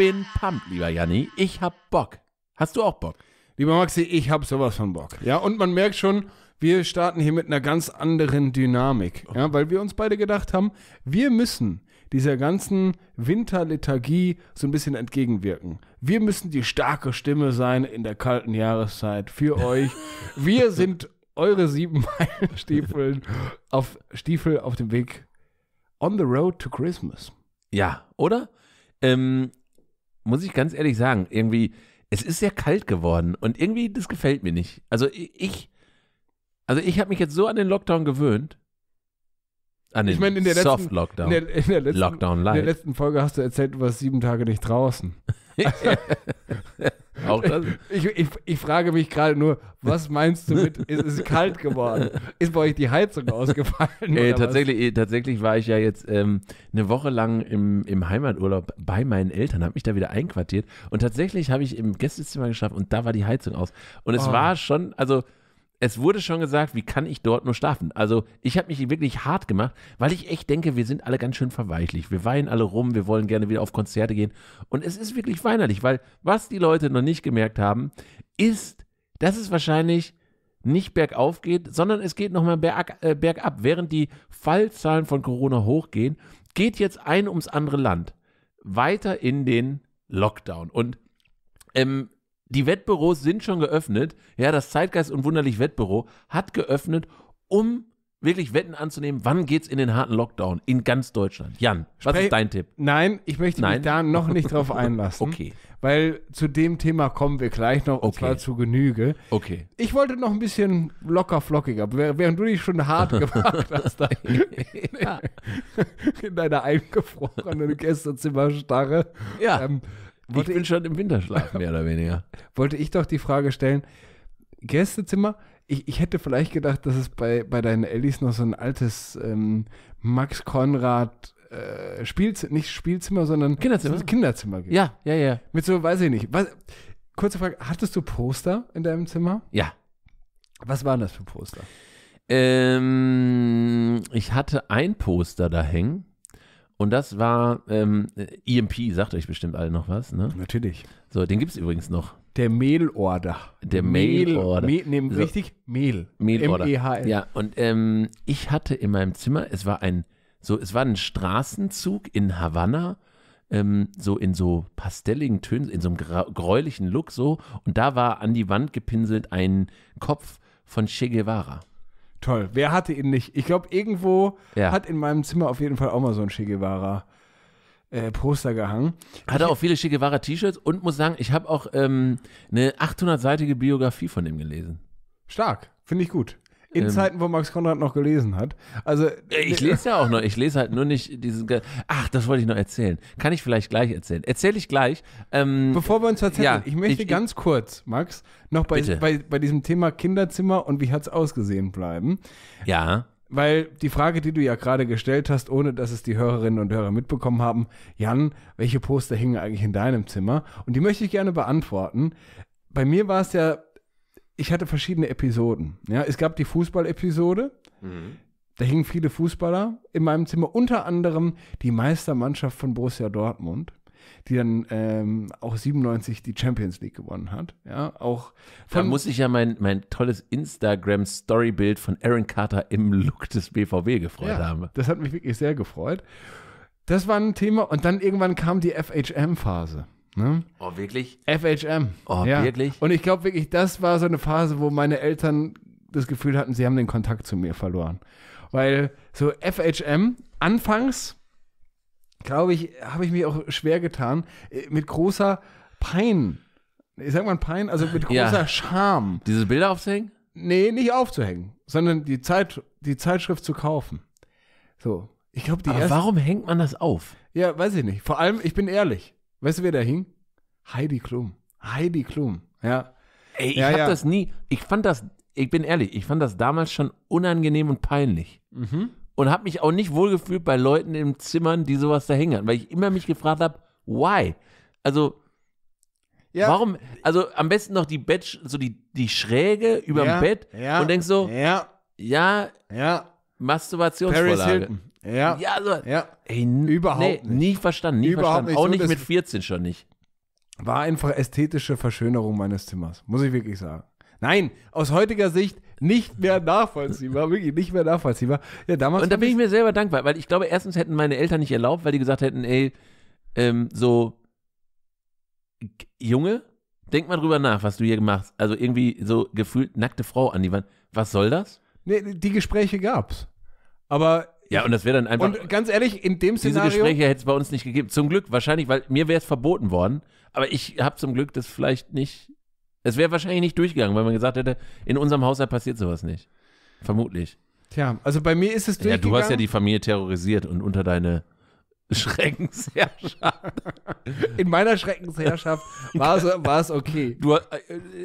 bin pumped, lieber Janni. Ich hab Bock. Hast du auch Bock? Lieber Maxi, ich hab sowas von Bock. Ja, und man merkt schon, wir starten hier mit einer ganz anderen Dynamik. Ja, weil wir uns beide gedacht haben, wir müssen dieser ganzen Winterlethargie so ein bisschen entgegenwirken. Wir müssen die starke Stimme sein in der kalten Jahreszeit für euch. Wir sind eure sieben Meilenstiefeln auf Stiefel auf dem Weg on the road to Christmas. Ja, oder? Ähm, muss ich ganz ehrlich sagen, irgendwie, es ist sehr kalt geworden und irgendwie, das gefällt mir nicht. Also ich, also ich habe mich jetzt so an den Lockdown gewöhnt. An den ich meine, in der Soft Lockdown. In der, in der letzten, Lockdown In der letzten Folge hast du erzählt, du warst sieben Tage nicht draußen. Auch das? Ich, ich, ich frage mich gerade nur, was meinst du mit, ist es kalt geworden? Ist bei euch die Heizung ausgefallen? Äh, tatsächlich, äh, tatsächlich war ich ja jetzt ähm, eine Woche lang im, im Heimaturlaub bei meinen Eltern, habe mich da wieder einquartiert und tatsächlich habe ich im Gästezimmer geschafft und da war die Heizung aus. Und es oh. war schon, also es wurde schon gesagt, wie kann ich dort nur schlafen? Also ich habe mich wirklich hart gemacht, weil ich echt denke, wir sind alle ganz schön verweichlich. Wir weinen alle rum, wir wollen gerne wieder auf Konzerte gehen. Und es ist wirklich weinerlich, weil was die Leute noch nicht gemerkt haben, ist, dass es wahrscheinlich nicht bergauf geht, sondern es geht nochmal berg, äh, bergab. Während die Fallzahlen von Corona hochgehen, geht jetzt ein ums andere Land weiter in den Lockdown. Und ähm, die Wettbüros sind schon geöffnet. Ja, das Zeitgeist und Wunderlich Wettbüro hat geöffnet, um wirklich Wetten anzunehmen, wann geht es in den harten Lockdown in ganz Deutschland? Jan, was Sprech ist dein Tipp? Nein, ich möchte Nein? mich da noch nicht drauf einlassen. okay. Weil zu dem Thema kommen wir gleich noch, okay. zwar zu Genüge. Okay. Ich wollte noch ein bisschen locker flockiger, während du dich schon hart gemacht hast, da in, deiner eingefrorenen Gästezimmerstarre. Ja. Ähm, wollte ich bin ich, schon im Winterschlaf, mehr oder weniger. Wollte ich doch die Frage stellen: Gästezimmer? Ich, ich hätte vielleicht gedacht, dass es bei, bei deinen Ellis noch so ein altes ähm, Max Konrad äh, Spielzimmer, nicht Spielzimmer, sondern Kinderzimmer. Kinderzimmer Ja, ja, ja. Mit so, weiß ich nicht. Was, kurze Frage: Hattest du Poster in deinem Zimmer? Ja. Was waren das für Poster? Ähm, ich hatte ein Poster da hängen und das war ähm, äh, EMP, sagt euch bestimmt alle noch was, ne? Natürlich. So, den gibt es übrigens noch. Der Mailorder. Der Mailorder. Mail, Mail nee, so. richtig, Mail. Mailorder. M-E-H-L. Ja, und ähm, ich hatte in meinem Zimmer, es war ein, so, es war ein Straßenzug in Havanna, ähm, so in so pastelligen Tönen, in so einem gräulichen Look so. Und da war an die Wand gepinselt ein Kopf von Che Guevara. Toll. Wer hatte ihn nicht? Ich glaube, irgendwo ja. hat in meinem Zimmer auf jeden Fall auch mal so ein Che Guevara. Äh, Poster gehangen. Hatte ich, auch viele Che Guevara T-Shirts und muss sagen, ich habe auch ähm, eine 800-seitige Biografie von ihm gelesen. Stark, finde ich gut. In ähm, Zeiten, wo Max Konrad noch gelesen hat. Also äh, ich lese ja auch noch. Ich lese halt nur nicht diesen. Ge Ach, das wollte ich noch erzählen. Kann ich vielleicht gleich erzählen? Erzähle ich gleich. Ähm, Bevor wir uns verzetteln, ja, ich möchte ich, ganz kurz, Max, noch bei, bei, bei diesem Thema Kinderzimmer und wie hat es ausgesehen bleiben. Ja weil die Frage, die du ja gerade gestellt hast, ohne dass es die Hörerinnen und Hörer mitbekommen haben, Jan, welche Poster hingen eigentlich in deinem Zimmer? Und die möchte ich gerne beantworten. Bei mir war es ja ich hatte verschiedene Episoden. Ja, es gab die Fußball-Episode. Mhm. Da hingen viele Fußballer in meinem Zimmer, unter anderem die Meistermannschaft von Borussia Dortmund, die dann ähm, auch 97 die Champions League gewonnen hat. Ja, auch da muss ich ja mein, mein tolles Instagram-Story-Bild von Aaron Carter im Look des BVW gefreut ja, haben. Das hat mich wirklich sehr gefreut. Das war ein Thema und dann irgendwann kam die FHM-Phase. Ne? Oh, wirklich? FHM. Oh, ja. wirklich? Und ich glaube wirklich, das war so eine Phase, wo meine Eltern das Gefühl hatten, sie haben den Kontakt zu mir verloren. Weil so FHM, anfangs, glaube ich, habe ich mich auch schwer getan, äh, mit großer Pein. Ich sag mal Pein, also mit großer ja. Scham. Diese Bilder aufzuhängen? Nee, nicht aufzuhängen, sondern die, Zeit, die Zeitschrift zu kaufen. So. Ich glaube, die Aber erste... warum hängt man das auf? Ja, weiß ich nicht. Vor allem, ich bin ehrlich. Weißt du, wer da hing? Heidi Klum. Heidi Klum, ja. Ey, ich ja, habe ja. das nie, ich fand das, ich bin ehrlich, ich fand das damals schon unangenehm und peinlich. Mhm. Und hab mich auch nicht wohlgefühlt bei Leuten in Zimmern, die sowas da hängen, weil ich immer mich gefragt habe, why? Also, ja. warum, also am besten noch die Bett, so die, die Schräge überm Bett und denkst so, ja, ja, Masturbationsvorlage. Ja. Ja, so. Also, ja. Ey, überhaupt nee, nicht. Nie verstanden, nie überhaupt verstanden. Nicht. Auch nicht mit 14 schon nicht. War einfach ästhetische Verschönerung meines Zimmers, muss ich wirklich sagen. Nein, aus heutiger Sicht nicht mehr nachvollziehbar, wirklich nicht mehr nachvollziehbar. Ja, damals Und da bin ich mir selber dankbar, weil ich glaube, erstens hätten meine Eltern nicht erlaubt, weil die gesagt hätten, ey, ähm, so, Junge, denk mal drüber nach, was du hier machst. Also irgendwie so gefühlt nackte Frau an die Wand. Was soll das? Nee, die Gespräche gab's. Aber ja, und das wäre dann einfach. Und ganz ehrlich, in dem Szenario. Diese Gespräche hätte es bei uns nicht gegeben. Zum Glück, wahrscheinlich, weil mir wäre es verboten worden. Aber ich habe zum Glück das vielleicht nicht. Es wäre wahrscheinlich nicht durchgegangen, weil man gesagt hätte, in unserem Haushalt passiert sowas nicht. Vermutlich. Tja, also bei mir ist es durchgegangen. Ja, du hast ja die Familie terrorisiert und unter deine Schreckensherrschaft. In meiner Schreckensherrschaft war es, war es okay. Du, äh,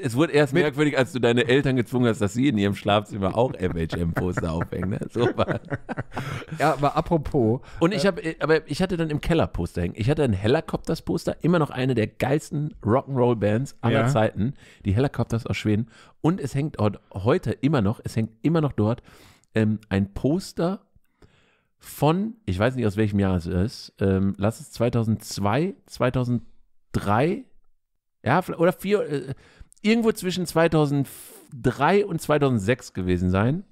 es wurde erst Mit merkwürdig, als du deine Eltern gezwungen hast, dass sie in ihrem Schlafzimmer auch mhm poster aufhängen. Ne? So Ja, aber apropos. Und ich äh, habe, äh, aber ich hatte dann im Keller Poster hängen. Ich hatte ein Helicopters-Poster, immer noch eine der geilsten Rock'n'Roll-Bands aller ja. Zeiten, die Helikopters aus Schweden. Und es hängt heute immer noch, es hängt immer noch dort ähm, ein Poster von, ich weiß nicht aus welchem Jahr es ist, ähm, lass es 2002, 2003, ja, oder vier, äh, irgendwo zwischen 2003 und 2006 gewesen sein.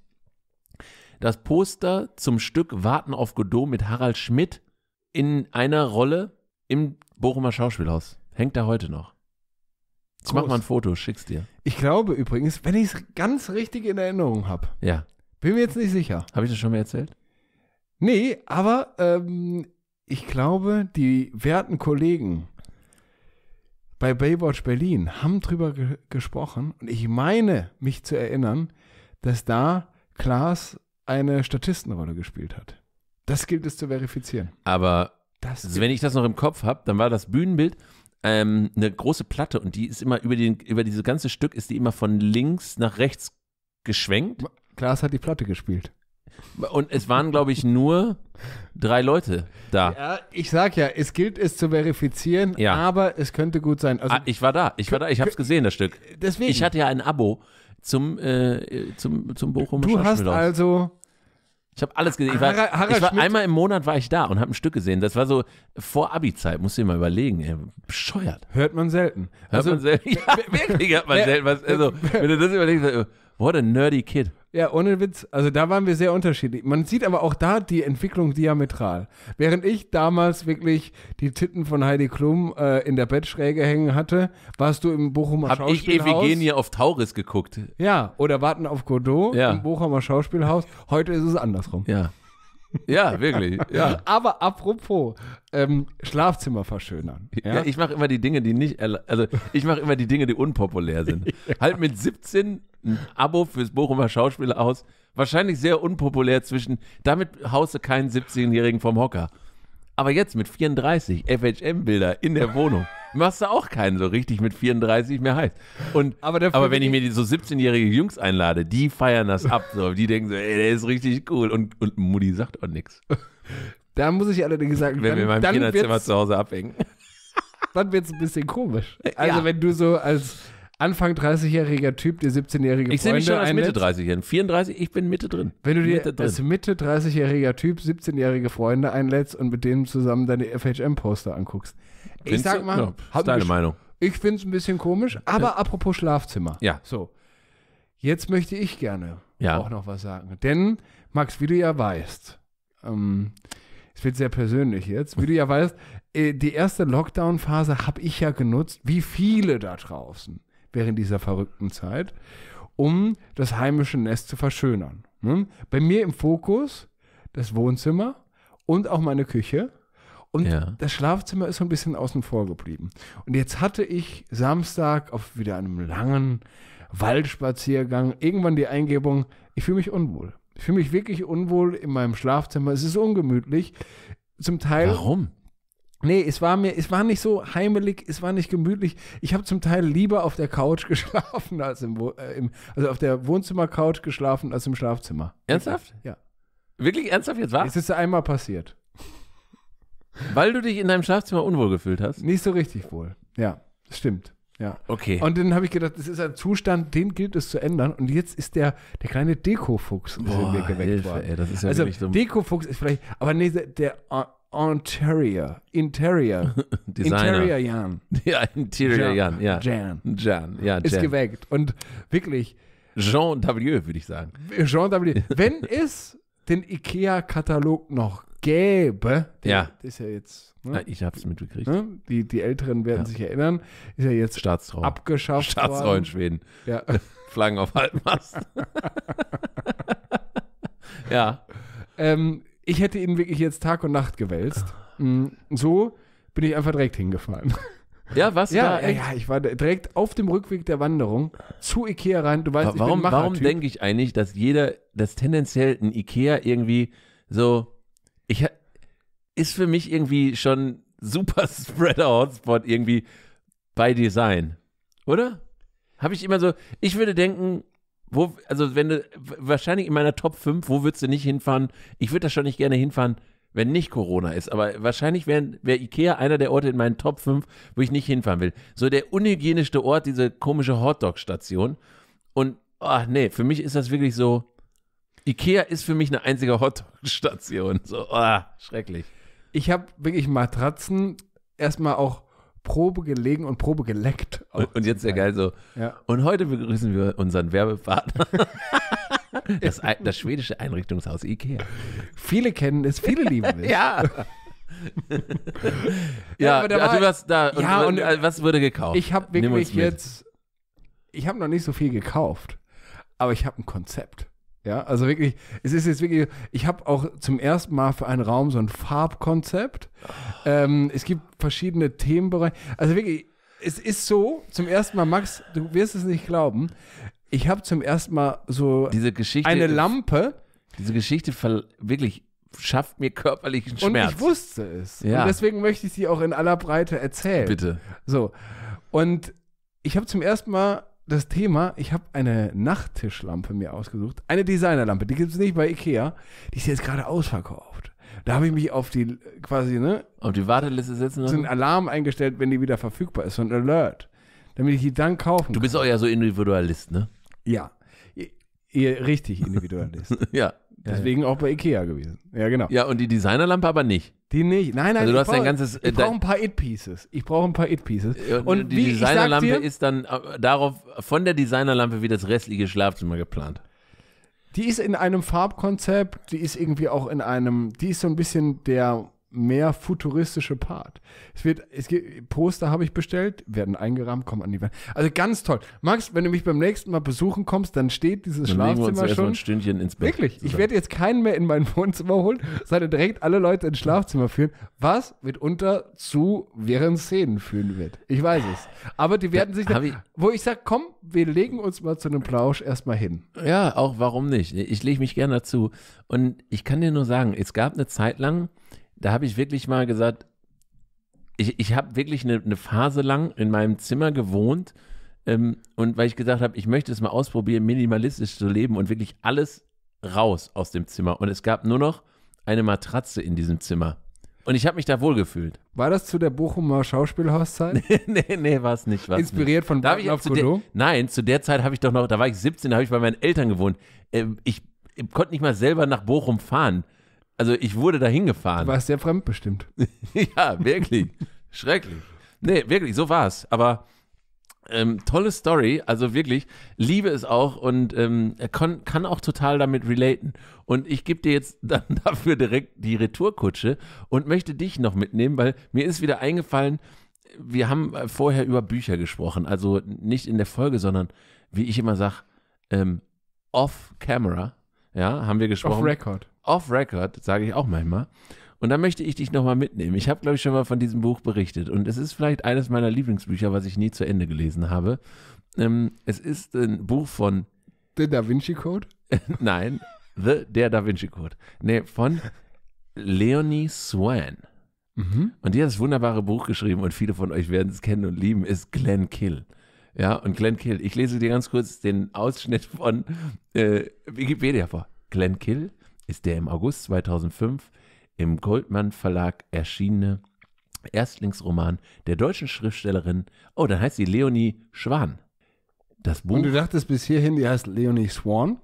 Das Poster zum Stück Warten auf Godot mit Harald Schmidt in einer Rolle im Bochumer Schauspielhaus. Hängt da heute noch. Jetzt Groß. mach mal ein Foto, schick's dir. Ich glaube übrigens, wenn ich es ganz richtig in Erinnerung habe. Ja. Bin mir jetzt nicht sicher. Habe ich das schon mal erzählt? Nee, aber ähm, ich glaube, die werten Kollegen bei Baywatch Berlin haben drüber ge gesprochen und ich meine, mich zu erinnern, dass da Klaas eine Statistenrolle gespielt hat. Das gilt es zu verifizieren. Aber das also wenn ich das noch im Kopf habe, dann war das Bühnenbild ähm, eine große Platte und die ist immer über, den, über dieses ganze Stück ist die immer von links nach rechts geschwenkt. Klaas hat die Platte gespielt. Und es waren, glaube ich, nur drei Leute da. Ja, ich sag ja, es gilt es zu verifizieren, ja. aber es könnte gut sein. Also, ah, ich war da, ich war da, ich habe es gesehen, das Stück. Deswegen. Ich hatte ja ein Abo zum, äh, zum, zum Bochum. Du hast also ich habe alles gesehen. Ich war, Harald ich war einmal im Monat war ich da und habe ein Stück gesehen. Das war so vor Abi-Zeit. Musst du dir mal überlegen. Ey, bescheuert. Hört man selten. Hört also, man selten. Ja, wirklich hört man selten. Was, also, wenn du das überlegst, what a nerdy kid. Ja, ohne Witz. Also da waren wir sehr unterschiedlich. Man sieht aber auch da die Entwicklung diametral. Während ich damals wirklich die Titten von Heidi Klum äh, in der Bettschräge hängen hatte, warst du im Bochumer Hab Schauspielhaus. Hab ich Evgenie auf Tauris geguckt. Ja, oder Warten auf Godot ja. im Bochumer Schauspielhaus. Heute ist es andersrum. Ja. Ja, wirklich. Ja. Aber apropos ähm, Schlafzimmer verschönern. Ja? Ja, ich mache immer die Dinge, die nicht, also ich mache immer die Dinge, die unpopulär sind. ja. Halt mit 17 ein Abo fürs Bochumer Schauspieler aus. Wahrscheinlich sehr unpopulär zwischen, damit hause keinen 17-Jährigen vom Hocker. Aber jetzt mit 34 FHM-Bilder in der Wohnung machst du auch keinen so richtig mit 34 mehr heiß. Und, aber, aber wenn ich mir die so 17-jährige Jungs einlade, die feiern das ab. So. Die denken so, ey, der ist richtig cool. Und, und Mutti sagt auch nichts. Da muss ich allerdings sagen, wenn dann, wir in meinem Kinderzimmer zu Hause abhängen. Dann wird es ein bisschen komisch. Also, ja. wenn du so als Anfang 30-jähriger Typ, der 17-jährige Freunde Ich sehe mich schon als Mitte 30-jährigen. 34, ich bin Mitte drin. Wenn du dir Mitte als Mitte 30-jähriger Typ 17-jährige Freunde einlädst und mit denen zusammen deine FHM-Poster anguckst, ich sag mal, Ja, ist deine Meinung. ich finde es ein bisschen komisch, aber apropos Schlafzimmer. Ja. So, jetzt möchte ich gerne Ja. auch noch was sagen. Denn, Max, wie du ja weißt, ähm, es wird sehr persönlich jetzt, wie du ja weißt, äh, die erste Lockdown-Phase habe ich ja genutzt, wie viele da draußen während dieser verrückten Zeit, um das heimische Nest zu verschönern. Ne? Bei mir im Fokus das Wohnzimmer und auch meine Küche. Und ja. das Schlafzimmer ist so ein bisschen außen vor geblieben. Und jetzt hatte ich Samstag auf wieder einem langen Waldspaziergang irgendwann die Eingebung, ich fühle mich unwohl. Ich fühle mich wirklich unwohl in meinem Schlafzimmer. Es ist ungemütlich. Zum Teil. Warum? Nee, es war mir, es war nicht so heimelig, es war nicht gemütlich. Ich habe zum Teil lieber auf der Couch geschlafen als im, äh, im also auf der Wohnzimmercouch geschlafen als im Schlafzimmer. Ernsthaft? Ja. Wirklich ernsthaft jetzt war? Es ist einmal passiert. Weil du dich in deinem Schlafzimmer unwohl gefühlt hast? Nicht so richtig wohl. Ja, stimmt. Ja. Okay. Und dann habe ich gedacht, das ist ein Zustand, den gilt es zu ändern. Und jetzt ist der, der kleine Dekofuchs in mir geweckt Hilfe, worden. Ey, das ist ja also, wirklich so. Dekofuchs ist vielleicht, aber nee, der Interior, Interior, Designer. Interior Jan. Ja, Interior Jan, ja. Jan. Jan, ja, Jan. Ist geweckt. Und wirklich. Jean W., würde ich sagen. Jean W. Wenn es den IKEA-Katalog noch gibt gäbe, ja. ist ja jetzt. Ne? ich habe es mitgekriegt. Ne? Die, die Älteren werden ja. sich erinnern. Ist ja jetzt Staatstrau. abgeschafft. Staatstrau in Schweden. Ja. Flaggen auf Halbmast. ja. Ähm, ich hätte ihn wirklich jetzt Tag und Nacht gewälzt. Ah. Mm, so bin ich einfach direkt hingefahren. Ja, was? Ja, ja, ja, ich war direkt auf dem Rückweg der Wanderung zu Ikea rein. Du weißt, warum, ich bin Warum denke ich eigentlich, dass jeder, dass tendenziell ein Ikea irgendwie so ich, ist für mich irgendwie schon super Spreader-Hotspot irgendwie bei Design, oder? Habe ich immer so, ich würde denken, wo, also wenn du, wahrscheinlich in meiner Top 5, wo würdest du nicht hinfahren? Ich würde da schon nicht gerne hinfahren, wenn nicht Corona ist. Aber wahrscheinlich wäre wär Ikea einer der Orte in meinen Top 5, wo ich nicht hinfahren will. So der unhygienischste Ort, diese komische Hotdog-Station. Und, ach nee, für mich ist das wirklich so, Ikea ist für mich eine einzige Hotdog-Station. So, oh, schrecklich. Ich habe wirklich Matratzen erstmal auch Probe gelegen und Probe geleckt. Und, und jetzt der geil so. Ja. Und heute begrüßen wir unseren Werbepartner. das, das schwedische Einrichtungshaus Ikea. Viele kennen es, viele lieben es. ja. ja, ja, ja du warst da. Und, ja, und äh, was wurde gekauft? Ich habe wirklich jetzt, ich habe noch nicht so viel gekauft, aber ich habe ein Konzept. Ja, also wirklich, es ist jetzt wirklich, ich habe auch zum ersten Mal für einen Raum so ein Farbkonzept. Ähm, es gibt verschiedene Themenbereiche. Also wirklich, es ist so, zum ersten Mal, Max, du wirst es nicht glauben, ich habe zum ersten Mal so diese Geschichte, eine Lampe. Diese Geschichte wirklich schafft mir körperlichen Schmerz. Und ich wusste es. Ja. Und deswegen möchte ich sie auch in aller Breite erzählen. Bitte. So. Und ich habe zum ersten Mal das Thema, ich habe eine Nachttischlampe mir ausgesucht. Eine Designerlampe, die gibt es nicht bei Ikea. Die ist jetzt gerade ausverkauft. Da habe ich mich auf die quasi, ne? Auf die Warteliste setzen. So einen Alarm eingestellt, wenn die wieder verfügbar ist. So ein Alert. Damit ich die dann kaufen kann. Du bist kann. auch ja so Individualist, ne? Ja. Ihr, ihr richtig Individualist. ja. Deswegen ja, ja. auch bei Ikea gewesen. Ja, genau. Ja, und die Designerlampe aber nicht. Die nicht. Nein, nein. Also du hast brauch, dein ganzes. Äh, ich brauche ein paar It-Pieces. Ich brauche ein paar It-Pieces. Und, und die Designerlampe ist dann äh, darauf von der Designerlampe wie das restliche Schlafzimmer geplant. Die ist in einem Farbkonzept. Die ist irgendwie auch in einem. Die ist so ein bisschen der mehr futuristische Part. Es wird, es gibt, Poster habe ich bestellt, werden eingerahmt, kommen an die Wand. Also ganz toll. Max, wenn du mich beim nächsten Mal besuchen kommst, dann steht dieses dann Schlafzimmer wir uns schon. Ein Stündchen ins Bett Wirklich, zusammen. ich werde jetzt keinen mehr in mein Wohnzimmer holen, sondern direkt alle Leute ins Schlafzimmer führen, was mitunter zu wirren Szenen führen wird. Ich weiß es. Aber die werden ja, sich, dann, ich wo ich sage, komm, wir legen uns mal zu einem Plausch erstmal hin. Ja, auch warum nicht? Ich lege mich gerne dazu. Und ich kann dir nur sagen, es gab eine Zeit lang, da habe ich wirklich mal gesagt, ich, ich habe wirklich eine, eine, Phase lang in meinem Zimmer gewohnt ähm, und weil ich gesagt habe, ich möchte es mal ausprobieren, minimalistisch zu leben und wirklich alles raus aus dem Zimmer. Und es gab nur noch eine Matratze in diesem Zimmer. Und ich habe mich da wohlgefühlt. War das zu der Bochumer Schauspielhauszeit? nee, nee, war es nicht. War's Inspiriert nicht. von Barton auf Godot? Nein, zu der Zeit habe ich doch noch, da war ich 17, da habe ich bei meinen Eltern gewohnt. Ähm, ich, ich konnte nicht mal selber nach Bochum fahren also ich wurde da hingefahren. Du warst sehr fremdbestimmt. ja, wirklich. Schrecklich. Nee, wirklich, so war es. Aber ähm, tolle Story, also wirklich, liebe es auch und ähm, kann, kann auch total damit relaten. Und ich gebe dir jetzt dann dafür direkt die Retourkutsche und möchte dich noch mitnehmen, weil mir ist wieder eingefallen, wir haben äh, vorher über Bücher gesprochen, also nicht in der Folge, sondern wie ich immer sage, ähm, off camera, ja, haben wir gesprochen. Off record off record, sage ich auch manchmal. Und da möchte ich dich nochmal mitnehmen. Ich habe, glaube ich, schon mal von diesem Buch berichtet. Und es ist vielleicht eines meiner Lieblingsbücher, was ich nie zu Ende gelesen habe. Ähm, es ist ein Buch von. The Da Vinci Code? Nein, The Der Da Vinci Code. Nee, von Leonie Swan. Mhm. Und die hat das wunderbare Buch geschrieben und viele von euch werden es kennen und lieben, ist Glenn Kill. Ja, und Glenn Kill. Ich lese dir ganz kurz den Ausschnitt von äh, Wikipedia vor. Glenn Kill ist der im August 2005 im Goldmann Verlag erschienene Erstlingsroman der deutschen Schriftstellerin, oh, dann heißt sie Leonie Schwan. Das Buch. Und du dachtest bis hierhin, die heißt Leonie Swan?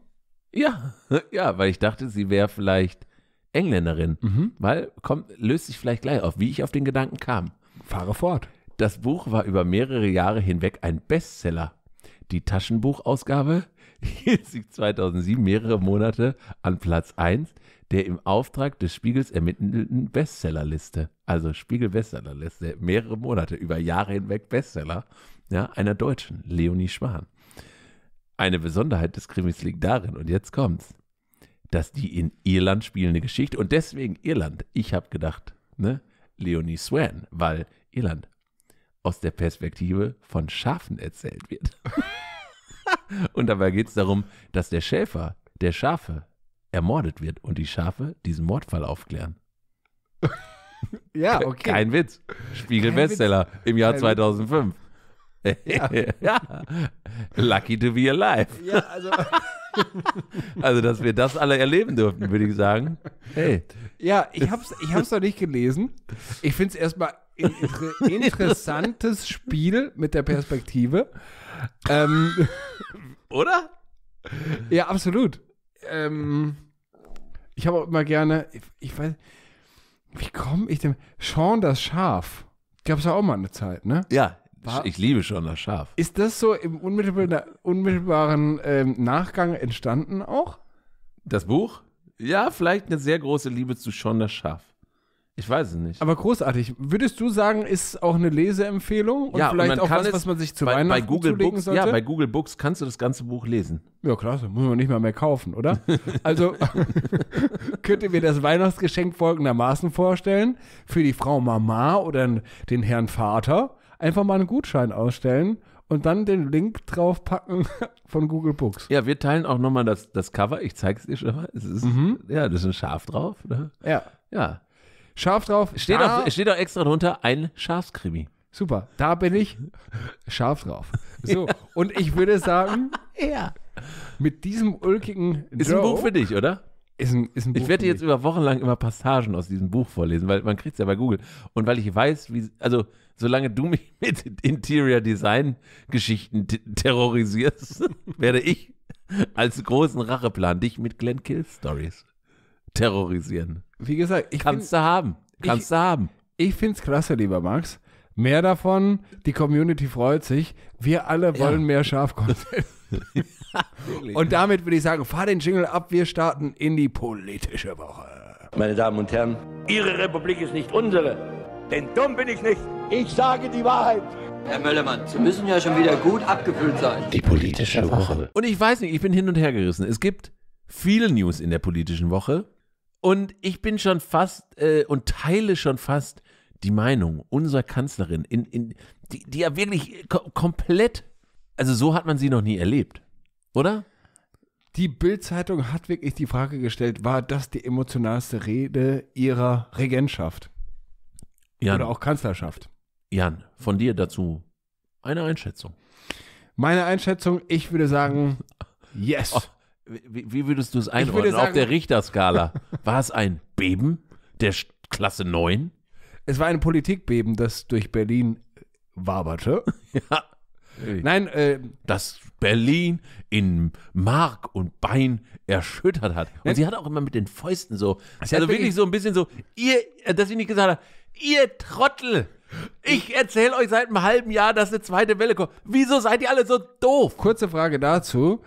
Ja, ja, weil ich dachte, sie wäre vielleicht Engländerin, mhm. weil kommt, löst sich vielleicht gleich auf, wie ich auf den Gedanken kam. Fahre fort. Das Buch war über mehrere Jahre hinweg ein Bestseller. Die Taschenbuchausgabe hielt sich 2007 mehrere Monate an Platz 1 der im Auftrag des Spiegels ermittelten Bestsellerliste. Also Spiegel-Bestsellerliste, mehrere Monate, über Jahre hinweg Bestseller, ja, einer Deutschen, Leonie Schwan. Eine Besonderheit des Krimis liegt darin, und jetzt kommt's, dass die in Irland spielende Geschichte, und deswegen Irland, ich habe gedacht, ne, Leonie Swan, weil Irland aus der Perspektive von Schafen erzählt wird. Und dabei geht es darum, dass der Schäfer der Schafe ermordet wird und die Schafe diesen Mordfall aufklären. Ja, okay. Kein Witz. Spiegel Kein Bestseller Witz. im Jahr Kein 2005. Ja. ja. Lucky to be alive. Ja, also. also, dass wir das alle erleben dürfen, würde ich sagen. Hey. Ja, ich habe es ich hab's noch nicht gelesen. Ich finde es erstmal inter interessantes Spiel mit der Perspektive ähm, Oder? Ja, absolut. Ähm, ich habe auch immer gerne, ich, ich weiß, wie komme ich denn? Sean das Schaf. Gab es ja auch mal eine Zeit, ne? Ja, war, ich liebe Sean das Schaf. Ist das so im unmittelbar, unmittelbaren ähm, Nachgang entstanden auch? Das Buch? Ja, vielleicht eine sehr große Liebe zu Sean das Schaf. Ich weiß es nicht. Aber großartig. Würdest du sagen, ist auch eine Leseempfehlung und ja, vielleicht und auch was, was man sich zu bei, Weihnachten bei Google zulegen Books, sollte? Ja, bei Google Books kannst du das ganze Buch lesen. Ja, klasse. Muss man nicht mal mehr kaufen, oder? Also könnt ihr mir das Weihnachtsgeschenk folgendermaßen vorstellen. Für die Frau Mama oder den Herrn Vater einfach mal einen Gutschein ausstellen und dann den Link draufpacken von Google Books. Ja, wir teilen auch nochmal das, das Cover. Ich zeige es dir schon mal. Es ist, mhm. Ja, das ist ein Schaf drauf. Ne? Ja. Ja scharf drauf. Steht, da, auch, steht auch extra drunter, ein Schafskrimi. Super, da bin ich scharf drauf. So, und ich würde sagen, ja. mit diesem ulkigen Ist Joe, ein Buch für dich, oder? Ist ein, ist ein Buch ich werde jetzt über Wochenlang immer Passagen aus diesem Buch vorlesen, weil man kriegt es ja bei Google. Und weil ich weiß, wie, also solange du mich mit Interior Design Geschichten terrorisierst, werde ich als großen Racheplan dich mit Glenn Kill Stories terrorisieren. Wie gesagt, ich kannst find, du haben. Kannst ich, du haben. Ich find's klasse, lieber Max. Mehr davon, die Community freut sich. Wir alle wollen ja. mehr Schafcontent. und damit würde ich sagen, fahr den Jingle ab, wir starten in die politische Woche. Meine Damen und Herren, Ihre Republik ist nicht unsere, denn dumm bin ich nicht. Ich sage die Wahrheit. Herr Möllermann, Sie müssen ja schon wieder gut abgefüllt sein. Die politische Woche. Und ich weiß nicht, ich bin hin und her gerissen. Es gibt viele News in der politischen Woche. Und ich bin schon fast äh, und teile schon fast die Meinung unserer Kanzlerin, in, in, die, die ja wirklich komplett, also so hat man sie noch nie erlebt, oder? Die Bild-Zeitung hat wirklich die Frage gestellt, war das die emotionalste Rede ihrer Regentschaft? Jan, oder auch Kanzlerschaft? Jan, von dir dazu eine Einschätzung. Meine Einschätzung, ich würde sagen, yes. Oh, wie, wie würdest du es einordnen sagen, auf der Richterskala? war es ein Beben der Klasse 9? Es war ein Politikbeben, das durch Berlin waberte. ja. Nein, äh, das Berlin in Mark und Bein erschüttert hat. Und sie hat auch immer mit den Fäusten so, also wirklich, wirklich so ein bisschen so, ihr, äh, dass sie nicht gesagt hat, ihr Trottel, ich erzähle euch seit einem halben Jahr, dass eine zweite Welle kommt. Wieso seid ihr alle so doof? Kurze Frage dazu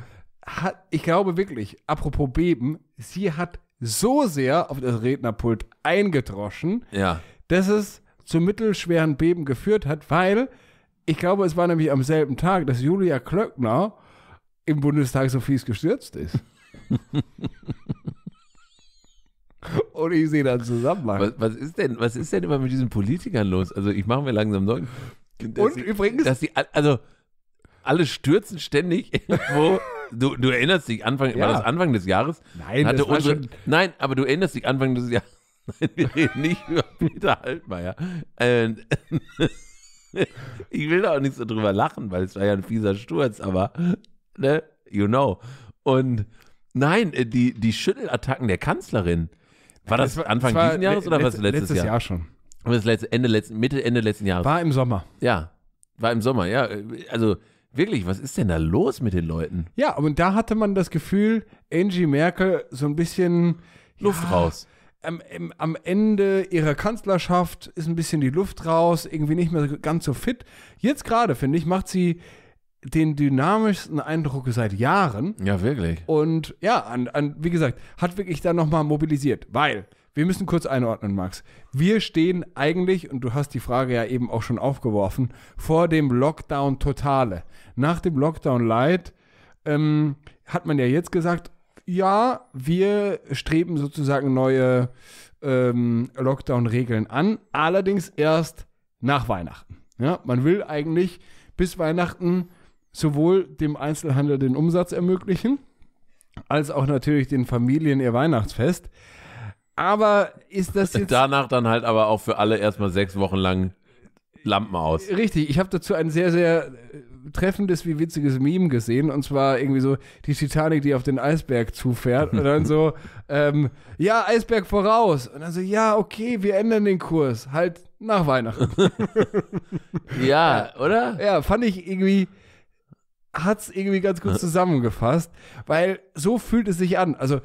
hat, ich glaube wirklich, apropos Beben, sie hat so sehr auf das Rednerpult eingedroschen, ja. dass es zu mittelschweren Beben geführt hat, weil ich glaube, es war nämlich am selben Tag, dass Julia Klöckner im Bundestag so fies gestürzt ist. Und ich sehe da einen Zusammenhang. Was, was, ist denn, was ist denn immer mit diesen Politikern los? Also ich mache mir langsam Sorgen. Und sie, übrigens, dass sie also alle stürzen ständig irgendwo. Du, du erinnerst dich, Anfang, ja. war das Anfang des Jahres? Nein, hatte das war unsere, schon... nein, aber du erinnerst dich Anfang des Jahres. wir reden nicht über Peter Altmaier. Ähm, ich will da auch nicht so drüber lachen, weil es war ja ein fieser Sturz, aber, ne, you know. Und nein, äh, die, die Schüttelattacken der Kanzlerin. War das, das war, Anfang das war diesen Jahres oder war was letztes, letztes Jahr? Jahr schon. Das letzte, Ende letzten, Mitte, Ende letzten Jahres. War im Sommer. Ja, war im Sommer, ja. Äh, also Wirklich, was ist denn da los mit den Leuten? Ja, und da hatte man das Gefühl, Angie Merkel so ein bisschen Luft ja, raus. Am, am, Ende ihrer Kanzlerschaft ist ein bisschen die Luft raus, irgendwie nicht mehr ganz so fit. Jetzt gerade, finde ich, macht sie den dynamischsten Eindruck seit Jahren. Ja, wirklich. Und ja, an, an, wie gesagt, hat wirklich da nochmal mobilisiert, weil wir müssen kurz einordnen, Max. Wir stehen eigentlich, und du hast die Frage ja eben auch schon aufgeworfen, vor dem Lockdown Totale. Nach dem Lockdown Light ähm, hat man ja jetzt gesagt, ja, wir streben sozusagen neue ähm, Lockdown-Regeln an, allerdings erst nach Weihnachten. Ja, man will eigentlich bis Weihnachten sowohl dem Einzelhandel den Umsatz ermöglichen, als auch natürlich den Familien ihr Weihnachtsfest. Aber ist das jetzt. Danach dann halt aber auch für alle erstmal sechs Wochen lang Lampen aus. Richtig, ich habe dazu ein sehr, sehr äh, treffendes wie witziges Meme gesehen und zwar irgendwie so die Titanic, die auf den Eisberg zufährt und dann so, ähm, ja, Eisberg voraus. Und dann so, ja, okay, wir ändern den Kurs. Halt nach Weihnachten. ja, oder? Ja, fand ich irgendwie, Hat es irgendwie ganz gut zusammengefasst, weil so fühlt es sich an. Also